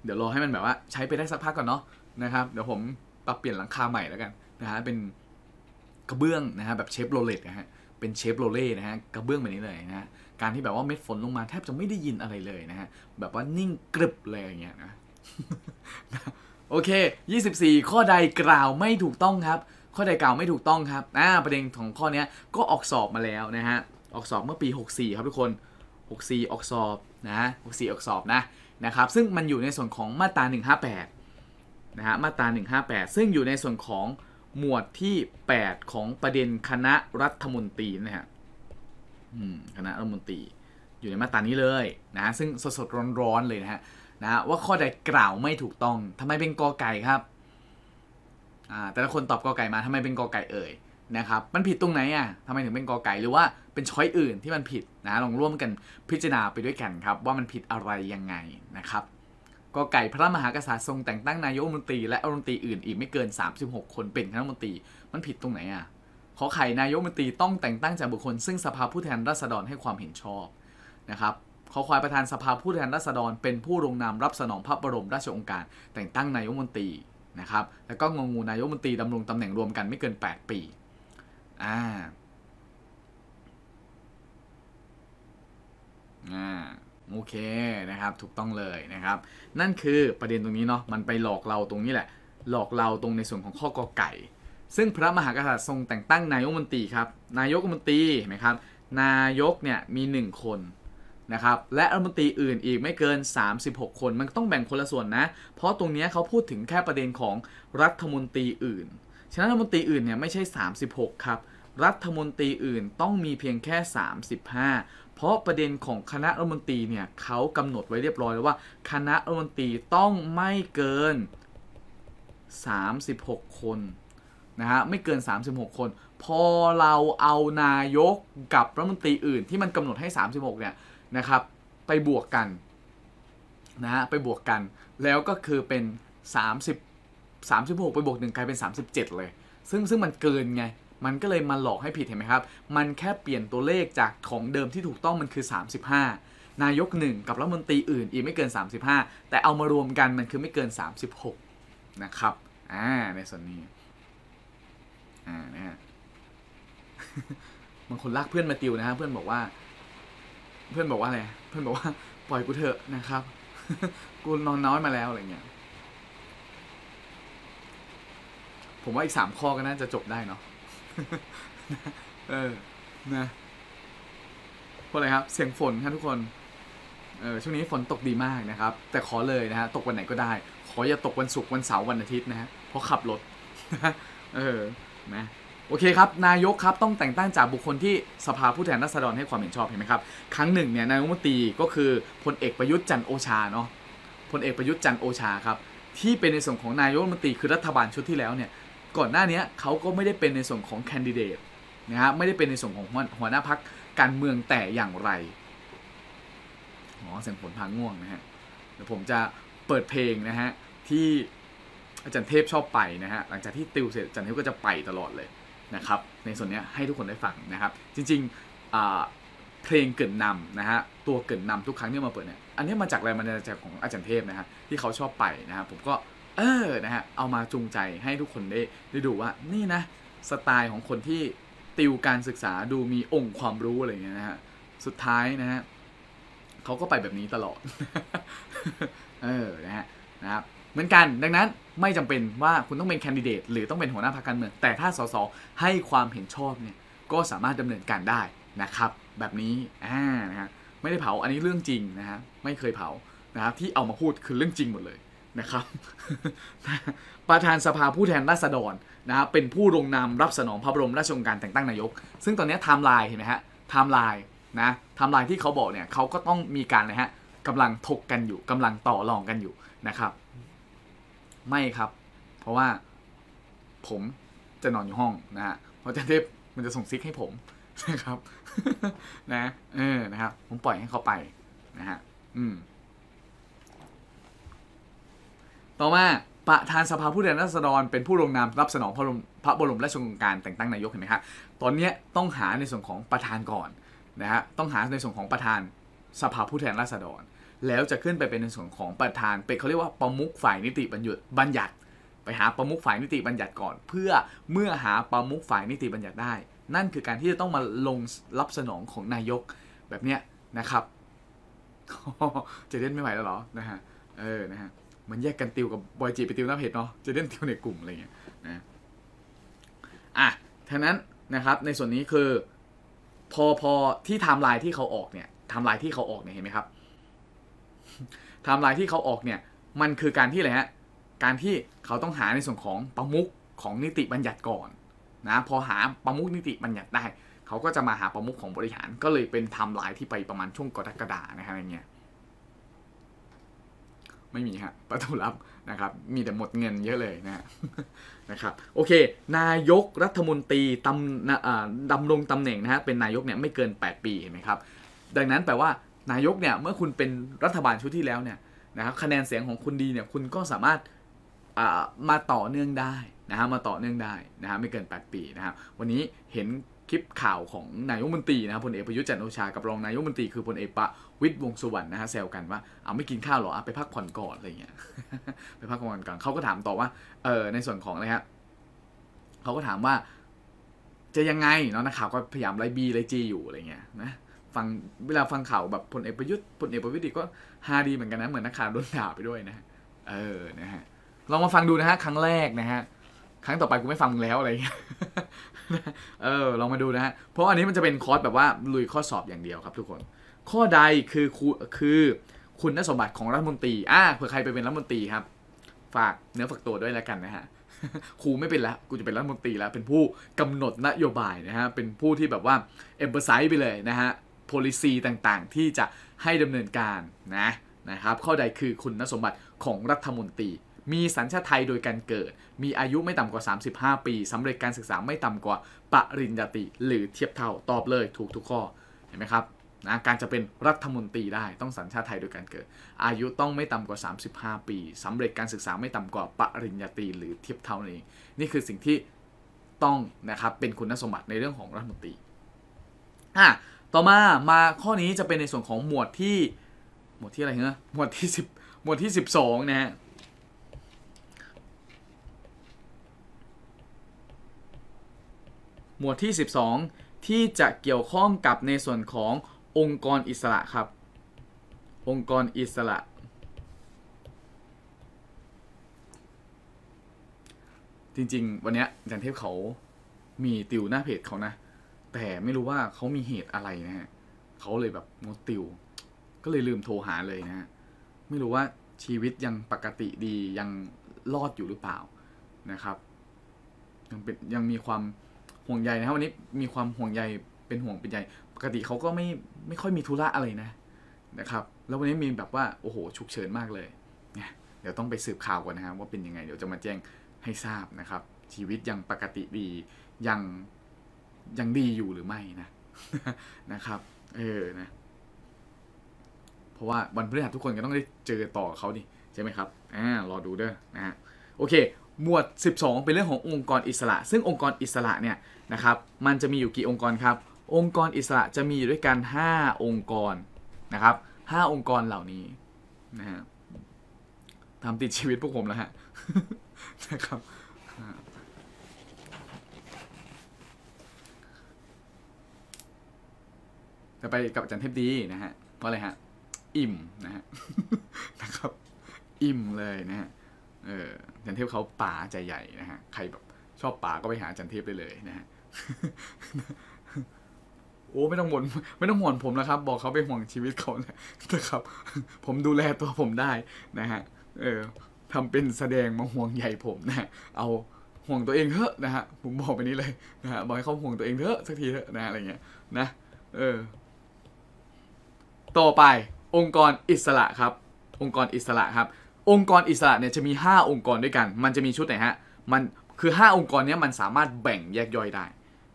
เดี๋ยวรอให้มันแบบว่า ใช้ไปได้สักพักก่อนเนาะ นะครับ เดี๋ยวผมเปลี่ยนหลังคาใหม่แล้วกันนะฮะเป็นกระเบื้องนะฮะแบบเชฟโรเลตนะฮะเป็นเชฟโรเล่นะฮะกระเบื้องแบบนี้เลยนะฮะการที่แบบว่าเม็ดฝนลงมาแทบจะไม่ได้ยินอะไรเลยนะฮะแบบว่านิ่งกริบเลยอย่างเงี้ยนะโอเค24 ข้อใดกล่าวไม่ถูกต้องครับข้อใดกล่าวไม่ถูกต้องครับอ่าประเด็นของข้อนี้ก็ออกสอบมาแล้วนะฮะออกสอบเมื่อปี 64 ครับทุกคน64 ออกสอบนะ64ออกสอบนะนะครับซึ่งมันอยู่ในส่วนของมาตรา158นะฮะมาตรา 158 ซึ่งอยู่ในส่วนของหมวดที่ 8 ของประเด็นคณะรัฐมนตรีนะฮะคณะรัฐมนตรี อยู่ในมาตรานี้เลยนะ ซึ่งสดๆร้อนๆเลยนะฮะนะว่าข้อใดกล่าวไม่ถูกต้องทำไมเป็นกอไก่ครับ แต่ละคนตอบกอไก่มาทำไมเป็นกอไก่เอ่ยนะครับ มันผิดตรงไหนอ่ะทำไมถึงเป็นกอไก่หรือว่าเป็นช้อยอื่นที่มันผิดนะ ลองร่วมกันพิจารณาไปด้วยกันครับ ว่ามันผิดอะไรยังไงนะครับก็ไก่พระมหากษัตริย์ทรงแต่งตั้งนายกรัฐมนตรีและรัฐมนตรีอื่นอีกไม่เกิน 36 คนเป็นคณะรัฐมนตรี มันผิดตรงไหนอ่ะขอไข่นายกรัฐมนตรีต้องแต่งตั้งจากบุคคลซึ่งสภาผู้แทนราษฎรให้ความเห็นชอบนะครับขอควายประธานสภาผู้แทนราษฎร เป็นผู้ลงนามรับสนองพระบรมราชโองการ แต่งตั้งนายกรัฐมนตรีนะครับ แล้วก็งงูนายกรัฐมนตรีดำรงตำแหน่งรวมกันไม่เกิน 8 ปีอ่าอ่าโอเคนะครับถูกต้องเลยนะครับนั่นคือประเด็นตรงนี้เนาะมันไปหลอกเราตรงนี้แหละหลอกเราตรงในส่วนของข้อกอไก่ซึ่งพระมหากษัตริย์ทรงแต่งตั้งนายกมนตรีครับนายกมนตรีเห็นไหมครับนายกเนี่ยมี 1 คนนะครับและรัฐมนตรีอื่นอีกไม่เกิน 36 คน มันต้องแบ่งคนละส่วนนะ เพราะตรงนี้เขาพูดถึงแค่ประเด็นของรัฐมนตรีอื่นฉะนั้นรัฐมนตรีอื่นเนี่ยไม่ใช่ 36ครับรัฐมนตรีอื่นต้องมีเพียงแค่35เพราะประเด็นของคณะรัฐมนตรีเนี่ยเขากำหนดไว้เรียบร้อยแล้วว่าคณะรัฐมนตรีต้องไม่เกิน 36 คน นะฮะ ไม่เกิน 36 คน พอเราเอานายกกับรัฐมนตรีอื่นที่มันกำหนดให้ 36เนี่ยนะครับไปบวกกันนะฮะไปบวกกันแล้วก็คือเป็น 30 36ไปบวก1กลายเป็น 37 เลย ซึ่งซึ่งมันเกินไงมันก็เลยมาหลอกให้ผิดเห็นไหมครับ มันแค่เปลี่ยนตัวเลขจาก ของเดิมที่ถูกต้องมันคือ 35 นายก1กับรัฐมนตรีอื่น อีกไม่เกิน 35 แต่เอามารวมกันมันคือไม่เกิน36นะครับ อ่า ในส่วนนี้ อ่า นะฮะบางคนลากเพื่อนมาติวนะฮะ เพื่อนบอกว่า เพื่อนบอกว่าอะไร เพื่อนบอกว่า ปล่อยกูเถอะนะครับ กูนอนน้อยมาแล้วอะไรเงี้ย ผมว่าอีกสามข้อก็น่าจะจบได้เนาะเออนะพวกอะไรครับ เสียงฝนครับทุกคน เออช่วงนี้ฝนตกดีมากนะครับ แต่ขอเลยนะฮะตกวันไหนก็ได้ ขออย่าตกวันศุกร์วันเสาร์วันอาทิตย์นะฮะเพราะขับรถเออนะโอเคครับ นายกครับต้องแต่งตั้งจากบุคคลที่สภาผู้แทนราษฎรให้ความเห็นชอบเห็นไหมครับ ครั้งหนึ่งเนี่ยนายกมตรีก็คือพลเอกประยุทธ์จันโอชาเนาะพลเอกประยุทธ์จันโอชาครับที่เป็นในส่วนของนายกมตรีคือรัฐบาลชุดที่แล้วเนี่ยก่อนหน้านี้เขาก็ไม่ได้เป็นในส่วนของแคนดิเดตนะฮะไม่ได้เป็นในส่วนของหัวหน้าพักการเมืองแต่อย่างไรอ๋อเสียงผลพังง่วงนะฮะ เดี๋ยวผมจะเปิดเพลงนะฮะ ที่อาจารย์เทพชอบไปนะฮะ หลังจากที่ติวเสร็จอาจารย์เทพก็จะไปตลอดเลยนะครับ ในส่วนนี้ให้ทุกคนได้ฟังนะครับ จริงๆเพลงเกิดนำนะฮะ ตัวเกิดนำทุกครั้งที่มาเปิดเนี่ยอันนี้มาจากแรงบันดาลใจของอาจารย์เทพนะฮะที่เขาชอบไปนะฮะผมก็เออ นะฮะ เอามาจูงใจให้ทุกคนได้ได้ดูว่า นี่นะ สไตล์ของคนที่ติวการศึกษาดูมีองค์ความรู้อะไรเงี้ยนะฮะ สุดท้ายนะฮะเขาก็ไปแบบนี้ตลอด เออ นะฮะ นะครับ เหมือนกัน ดังนั้นไม่จำเป็นว่าคุณต้องเป็นแคนดิเดตหรือต้องเป็นหัวหน้าพรรคการเมือง แต่ถ้าสสให้ความเห็นชอบเนี่ย ก็สามารถดำเนินการได้นะครับ แบบนี้ อ่า นะฮะ ไม่ได้เผา อันนี้เรื่องจริงนะฮะ ไม่เคยเผานะครับ ที่เอามาพูดคือเรื่องจริงหมดเลยนะครับ ประธานสภาผู้แทนราษฎรนะครับเป็นผู้ลงนามรับสนองพระบรมราชโองการแต่งตั้งนายก ซึ่งตอนนี้ไทม์ไลน์เห็นไหมฮะไทม์ไลน์นะไทม์ไลน์ที่เขาบอกเนี่ยเขาก็ต้องมีการนะฮะกำลังถกกันอยู่ กำลังต่อรองกันอยู่นะครับ ไม่ครับ เพราะว่าผมจะนอนอยู่ห้องนะฮะเพราะจะเทพมันจะส่งซิกให้ผมนะครับ นะ เออนะครับผมปล่อยให้เขาไปนะฮะอืมต่อมาประธานสภาผู้แทนราษฎร เป็นผู้ลงนามรับสนองพระบรมราชโองการแต่งตั้งนายกเห็นไหมครับตอนนี้ต้องหาในส่วนของประธานก่อนนะฮะต้องหาในส่วนของประธานสภาผู้แทนราษฎร แล้วจะขึ้นไปเป็นในส่วนของประธานเป็นเขาเรียกว่าประมุขฝ่ายนิติบัญญัติไปหาประมุขฝ่ายนิติบัญญัติก่อน เพื่อเมื่อหาประมุขฝ่ายนิติบัญญัติได้ นั่นคือการที่จะต้องมาลงรับสนองของนายกแบบเนี้ยนะครับจะเล่นไม่ไหวแล้วเหรอ นะฮะเออนะฮะมันแยกกันติวกับบอยจีไปติวหน้าเพจเนาะจะเล่นติวในกลุ่มอะไรเงี้ยนะอ่ะทั้งนั้นนะครับในส่วนนี้คือพอพอที่ไทม์ไลน์ที่เขาออกเนี่ยไทม์ไลน์ที่เขาออกเนี่ยเห็นไหมครับไทม์ไลน์ที่เขาออกเนี่ย มันคือการที่อะไรฮะการที่เขาต้องหาในส่วนของประมุขของนิติบัญญัติก่อน นะ พอหาประมุขนิติบัญญัติได้เขาก็จะมาหาประมุขของบริหาร ก็เลยเป็นไทม์ไลน์ที่ไปประมาณช่วงกรกฎานะครับอย่างเงี้ยไม่มีฮะ ประตูลับนะครับ มีแต่หมดเงินเยอะเลยนะนะครับ โอเค นายกรัฐมนตรีตำดำรงตำแหน่งนะฮะ เป็นนายกเนี่ยไม่เกิน 8 ปีเห็นไหมครับ ดังนั้นแปลว่านายกเนี่ย เมื่อคุณเป็นรัฐบาลชุดที่แล้วเนี่ยนะครับคะแนนเสียงของคุณดีเนี่ยคุณก็สามารถมาต่อเนื่องได้นะฮะมาต่อเนื่องได้นะฮะไม่เกิน 8 ปีนะครับ วันนี้เห็นคลิปข่าวของนายกมนตรีนะครับพลเอกประยุทธ์จันทร์โอชากับรองนายกมนตรีคือพลเอกประวิทย์วงสุวรรณนะฮะแซวกันว่าเอาไม่กินข้าวหรอไปพักผ่อนก่อนอะไรเงี้ยไปพักผ่อนก่อนเขาก็ถามต่อว่า เออ ในส่วนของนะฮะเขาก็ถามว่าจะยังไงเนาะนักข่าวก็พยายาม ไล่บีไล่จีอยู่อะไรเงี้ยนะฟังเวลาฟังข่าวแบบพลเอกประยุทธ์พลเอกประวิทย์ก็ฮาดีเหมือนกันนะ เหมือนนักข่าวโดนด่าไปด้วยนะเออนะฮะลองมาฟังดูนะฮะครั้งแรกนะฮะ ครั้งต่อไปกูไม่ฟังแล้วอะไรเงี้ยเออลองมาดูนะฮะเพราะอันนี้มันจะเป็นคอร์สแบบว่าลุยข้อสอบอย่างเดียวครับทุกคน ข้อใดคือคือ คุณสมบัติของรัฐมนตรีอ่าเผื่อใครไปเป็นรัฐมนตรีครับฝากเนื้อฝากตัวด้วยแล้วกันนะฮะครูไม่เป็นแล้วกูจะเป็นรัฐมนตรีแล้ว เป็นผู้กำหนดนโยบายนะฮะเป็นผู้ที่แบบว่าเอ็มเปอร์ไซส์ไปเลยนะฮะ policy ต่างๆ ที่จะให้ดำเนินการนะนะครับข้อใดคือคุณสมบัติของรัฐมนตรีมีสัญชาติไทยโดยการเกิด มีอายุไม่ต่ำกว่า 35 ปี สำเร็จการศึกษาไม่ต่ำกว่าปริญญาตรีหรือเทียบเท่าตอบเลยถูกทุกข้อ เห็นไหมครับนะการจะเป็นรัฐมนตรีได้ ต้องสัญชาติไทยโดยการเกิด อายุต้องไม่ต่ำกว่า 35 ปี สำเร็จการศึกษาไม่ต่ำกว่าปริญญาตรีหรือเทียบเท่านี้นี่คือสิ่งที่ต้องนะครับเป็นคุณสมบัติในเรื่องของรัฐมนตรีอ่ะต่อมามาข้อนี้จะเป็นในส่วนของหมวดที่หมวดที่อะไรเนี้ยหมวดที่10หมวดที่ 12นะฮะหมวดที่ 12 ที่จะเกี่ยวข้องกับในส่วนขององค์กรอิสระครับ องค์กรอิสระ จริงๆ วันนี้อาจารย์เทพเขามีติวหน้าเพจเขานะ แต่ไม่รู้ว่าเขามีเหตุอะไรนะฮะเขาเลยแบบงดติว ก็เลยลืมโทรหาเลยนะฮะ ไม่รู้ว่าชีวิตยังปกติดียังรอดอยู่หรือเปล่านะครับ ยังเป็นยังมีความห่วงใยนะครับวันนี้มีความห่วงใยเป็นห่วงเป็นใยปกติเขาก็ไม่ไม่ค่อยมีธุระอะไรนะนะครับ แล้ววันนี้มีแบบว่า โอ้โหฉุกเฉินมากเลยเนี่ยเดี๋ยวต้องไปสืบข่าวก่อนนะครับว่าเป็นยังไง เดี๋ยวจะมาแจ้งให้ทราบนะครับ ชีวิตยังปกติดียังยังดีอยู่หรือไม่นะนะครับเออนะเพราะว่าวันพฤหัสทุกคนก็ต้องได้เจอต่อเขาดิใช่ไหมครับอ่ารอดูเด้อนะฮะโอเคหมวด 12 เป็นเรื่องขององค์กรอิสระ ซึ่งองค์กรอิสระเนี่ยนะครับ มันจะมีอยู่กี่องค์กรครับ องค์กรอิสระจะมีอยู่ด้วยกัน 5 องค์กรนะครับ5องค์กรเหล่านี้นะฮะทำติดชีวิตพวกผมแล้วฮะนะครับจะไปกับอาจารย์เทพดีนะฮะ เพราะอะไรฮะ อิ่มนะฮะนะครับ อิ่มเลยนะฮะ เออจันเทพเขาป่าใจใหญ่นะฮะ ใครแบบชอบป่าก็ไปหาจันเทพได้เลยนะฮะโอ้ ไม่ต้องห่วงไม่ต้องห่วงผมนะครับ บอกเขาไปห่วงชีวิตเขานะครับ ผมดูแลตัวผมได้ นะฮะเออทำเป็นแสดงมาห่วงใหญ่ผมนะเอาห่วงตัวเองเถอะนะฮะผมบอกไปนี้เลยนะฮะบอกให้เขาห่วงตัวเองเถอะสักทีเถอะนะอะไรเงี้ย นะเออต่อไปองค์กรอิสระครับ องค์กรอิสระครับ องค์กรอิสระเนี่ยจะมี 5 องค์กรด้วยกัน มันจะมีชุดไหนฮะ มันคือ 5 องค์กรเนี้ยมันสามารถแบ่งแยกย่อยได้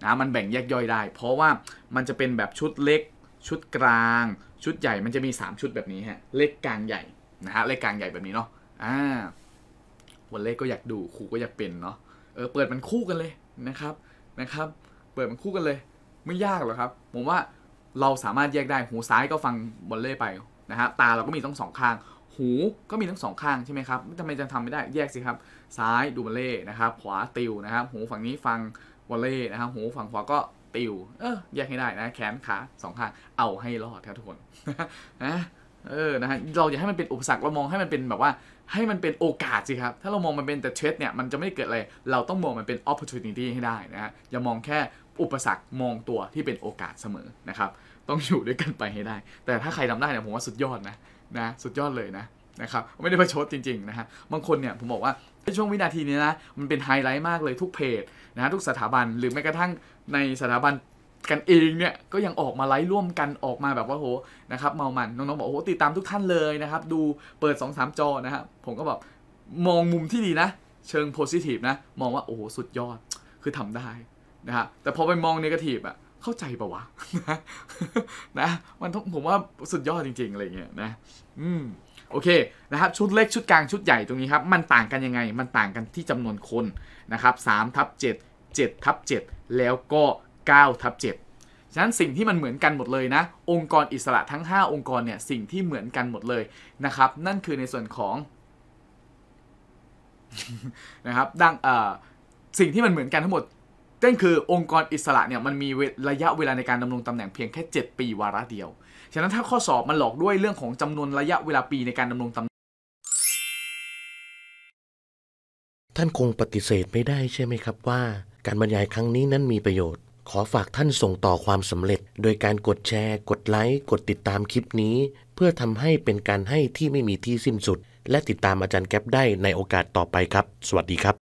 นะมันแบ่งแยกย่อยได้ เพราะว่ามันจะเป็นแบบชุดเล็ก ชุดกลาง ชุดใหญ่ มันจะมี 3 ชุดแบบนี้ฮะเล็กกลางใหญ่นะฮะเล็กกลางใหญ่แบบนี้เนาะอ่าวันเล็กก็อยากดูครูก็อยากเป็นเนาะเออเปิดมันคู่กันเลยนะครับนะครับ เปิดมันคู่กันเลย ไม่ยากหรอกครับผมว่าเราสามารถแยกได้ หูซ้ายก็ฟังบอลเล่ไปนะฮะตาเราก็มีทั้งสองข้าง หูก็มีทั้งสองข้างใช่ไหมครับทำไมจะทำไม่ได้แยกสิครับ ซ้ายดูบอลเล่นะครับขวาติวนะครับ หูฝั่งนี้ฟังวอลเล่นะครับหูฝั่งขวาก็ติว เออแยกให้ได้นะ แขนขาสองข้าง เอาให้รอดครับทุกคนนะ เออ นะฮะ เราอย่าให้มันเป็นอุปสรรค เรามองให้มันเป็นแบบว่า ให้มันเป็นโอกาสสิครับ ถ้าเรามองมันเป็นแต่เทรดเนี่ย มันจะไม่เกิดอะไร เราต้องมองมันเป็นโอกาสที่ให้ได้นะฮะ อย่ามองแค่อุปสรรค มองตัวที่เป็นโอกาสเสมอนะครับ ต้องอยู่ด้วยกันไปให้ได้ แต่ถ้าใครทาได้เนี่ยผมว่าสุดยอดนะนะ สุดยอดเลยนะนะครับ ไม่ได้ประชดจริงๆนะฮะ บางคนเนี่ยผมบอกว่าในช่วงวินาทีนี้นะมันเป็นไฮไลท์มากเลยทุกเพจนะ ทุกสถาบันหรือแม้กระทั่งในสถาบันกันเองเนี่ยก็ยังออกมาไลฟ์ร่วมกันออกมาแบบว่าโหนะครับเมามันน้องๆบอกโหติดตามทุกท่านเลยนะครับดูเปิด 2 3 จอนะครับผมก็แบบมองมุมที่ดีนะเชิงโพซิทีฟนะมองว่าโอ้โหสุดยอดคือทำได้นะฮะแต่พอไปมองเนกาทีฟอะเข้าใจปะวะนะมันผมว่าสุดยอดจริงๆอะไรเงี้ยนะ อืมโอเคนะครับชุดเล็กชุดกลาง ชุดใหญ่ตรงนี้ครับมันต่างกันยังไง มันต่างกันที่จำนวนคนนะครับสามทับเจ็ดเจ็ดทับเจ็ดแล้วก็9ก้าทับเจ็ดฉะนั้นสิ่งที่มันเหมือนกันหมดเลยนะองค์กรอิสระทั้ง 5 องค์กรเนี่ยสิ่งที่เหมือนกันหมดเลยนะครับนั่นคือในส่วนของ นะครับดังสิ่งที่มันเหมือนกันทั้งหมดนั่นคือองค์กรอิสระเนี่ยมันมีระยะเวลาในการดำรงตำแหน่งเพียงแค่ 7 ปีวาระเดียวฉะนั้นถ้าข้อสอบมันหลอกด้วยเรื่องของจำนวนระยะเวลาปีในการดำรงตำท่านคงปฏิเสธไม่ได้ใช่ไหมครับว่า การบรรยายครั้งนี้นั้นมีประโยชน์ ขอฝากท่านส่งต่อความสำเร็จ โดยการกดแชร์ กดไลค์กดติดตามคลิปนี้ เพื่อทำให้เป็นการให้ที่ไม่มีที่สิ้นสุด และติดตามอาจารย์แก๊ปได้ในโอกาสต่อไปครับ สวัสดีครับ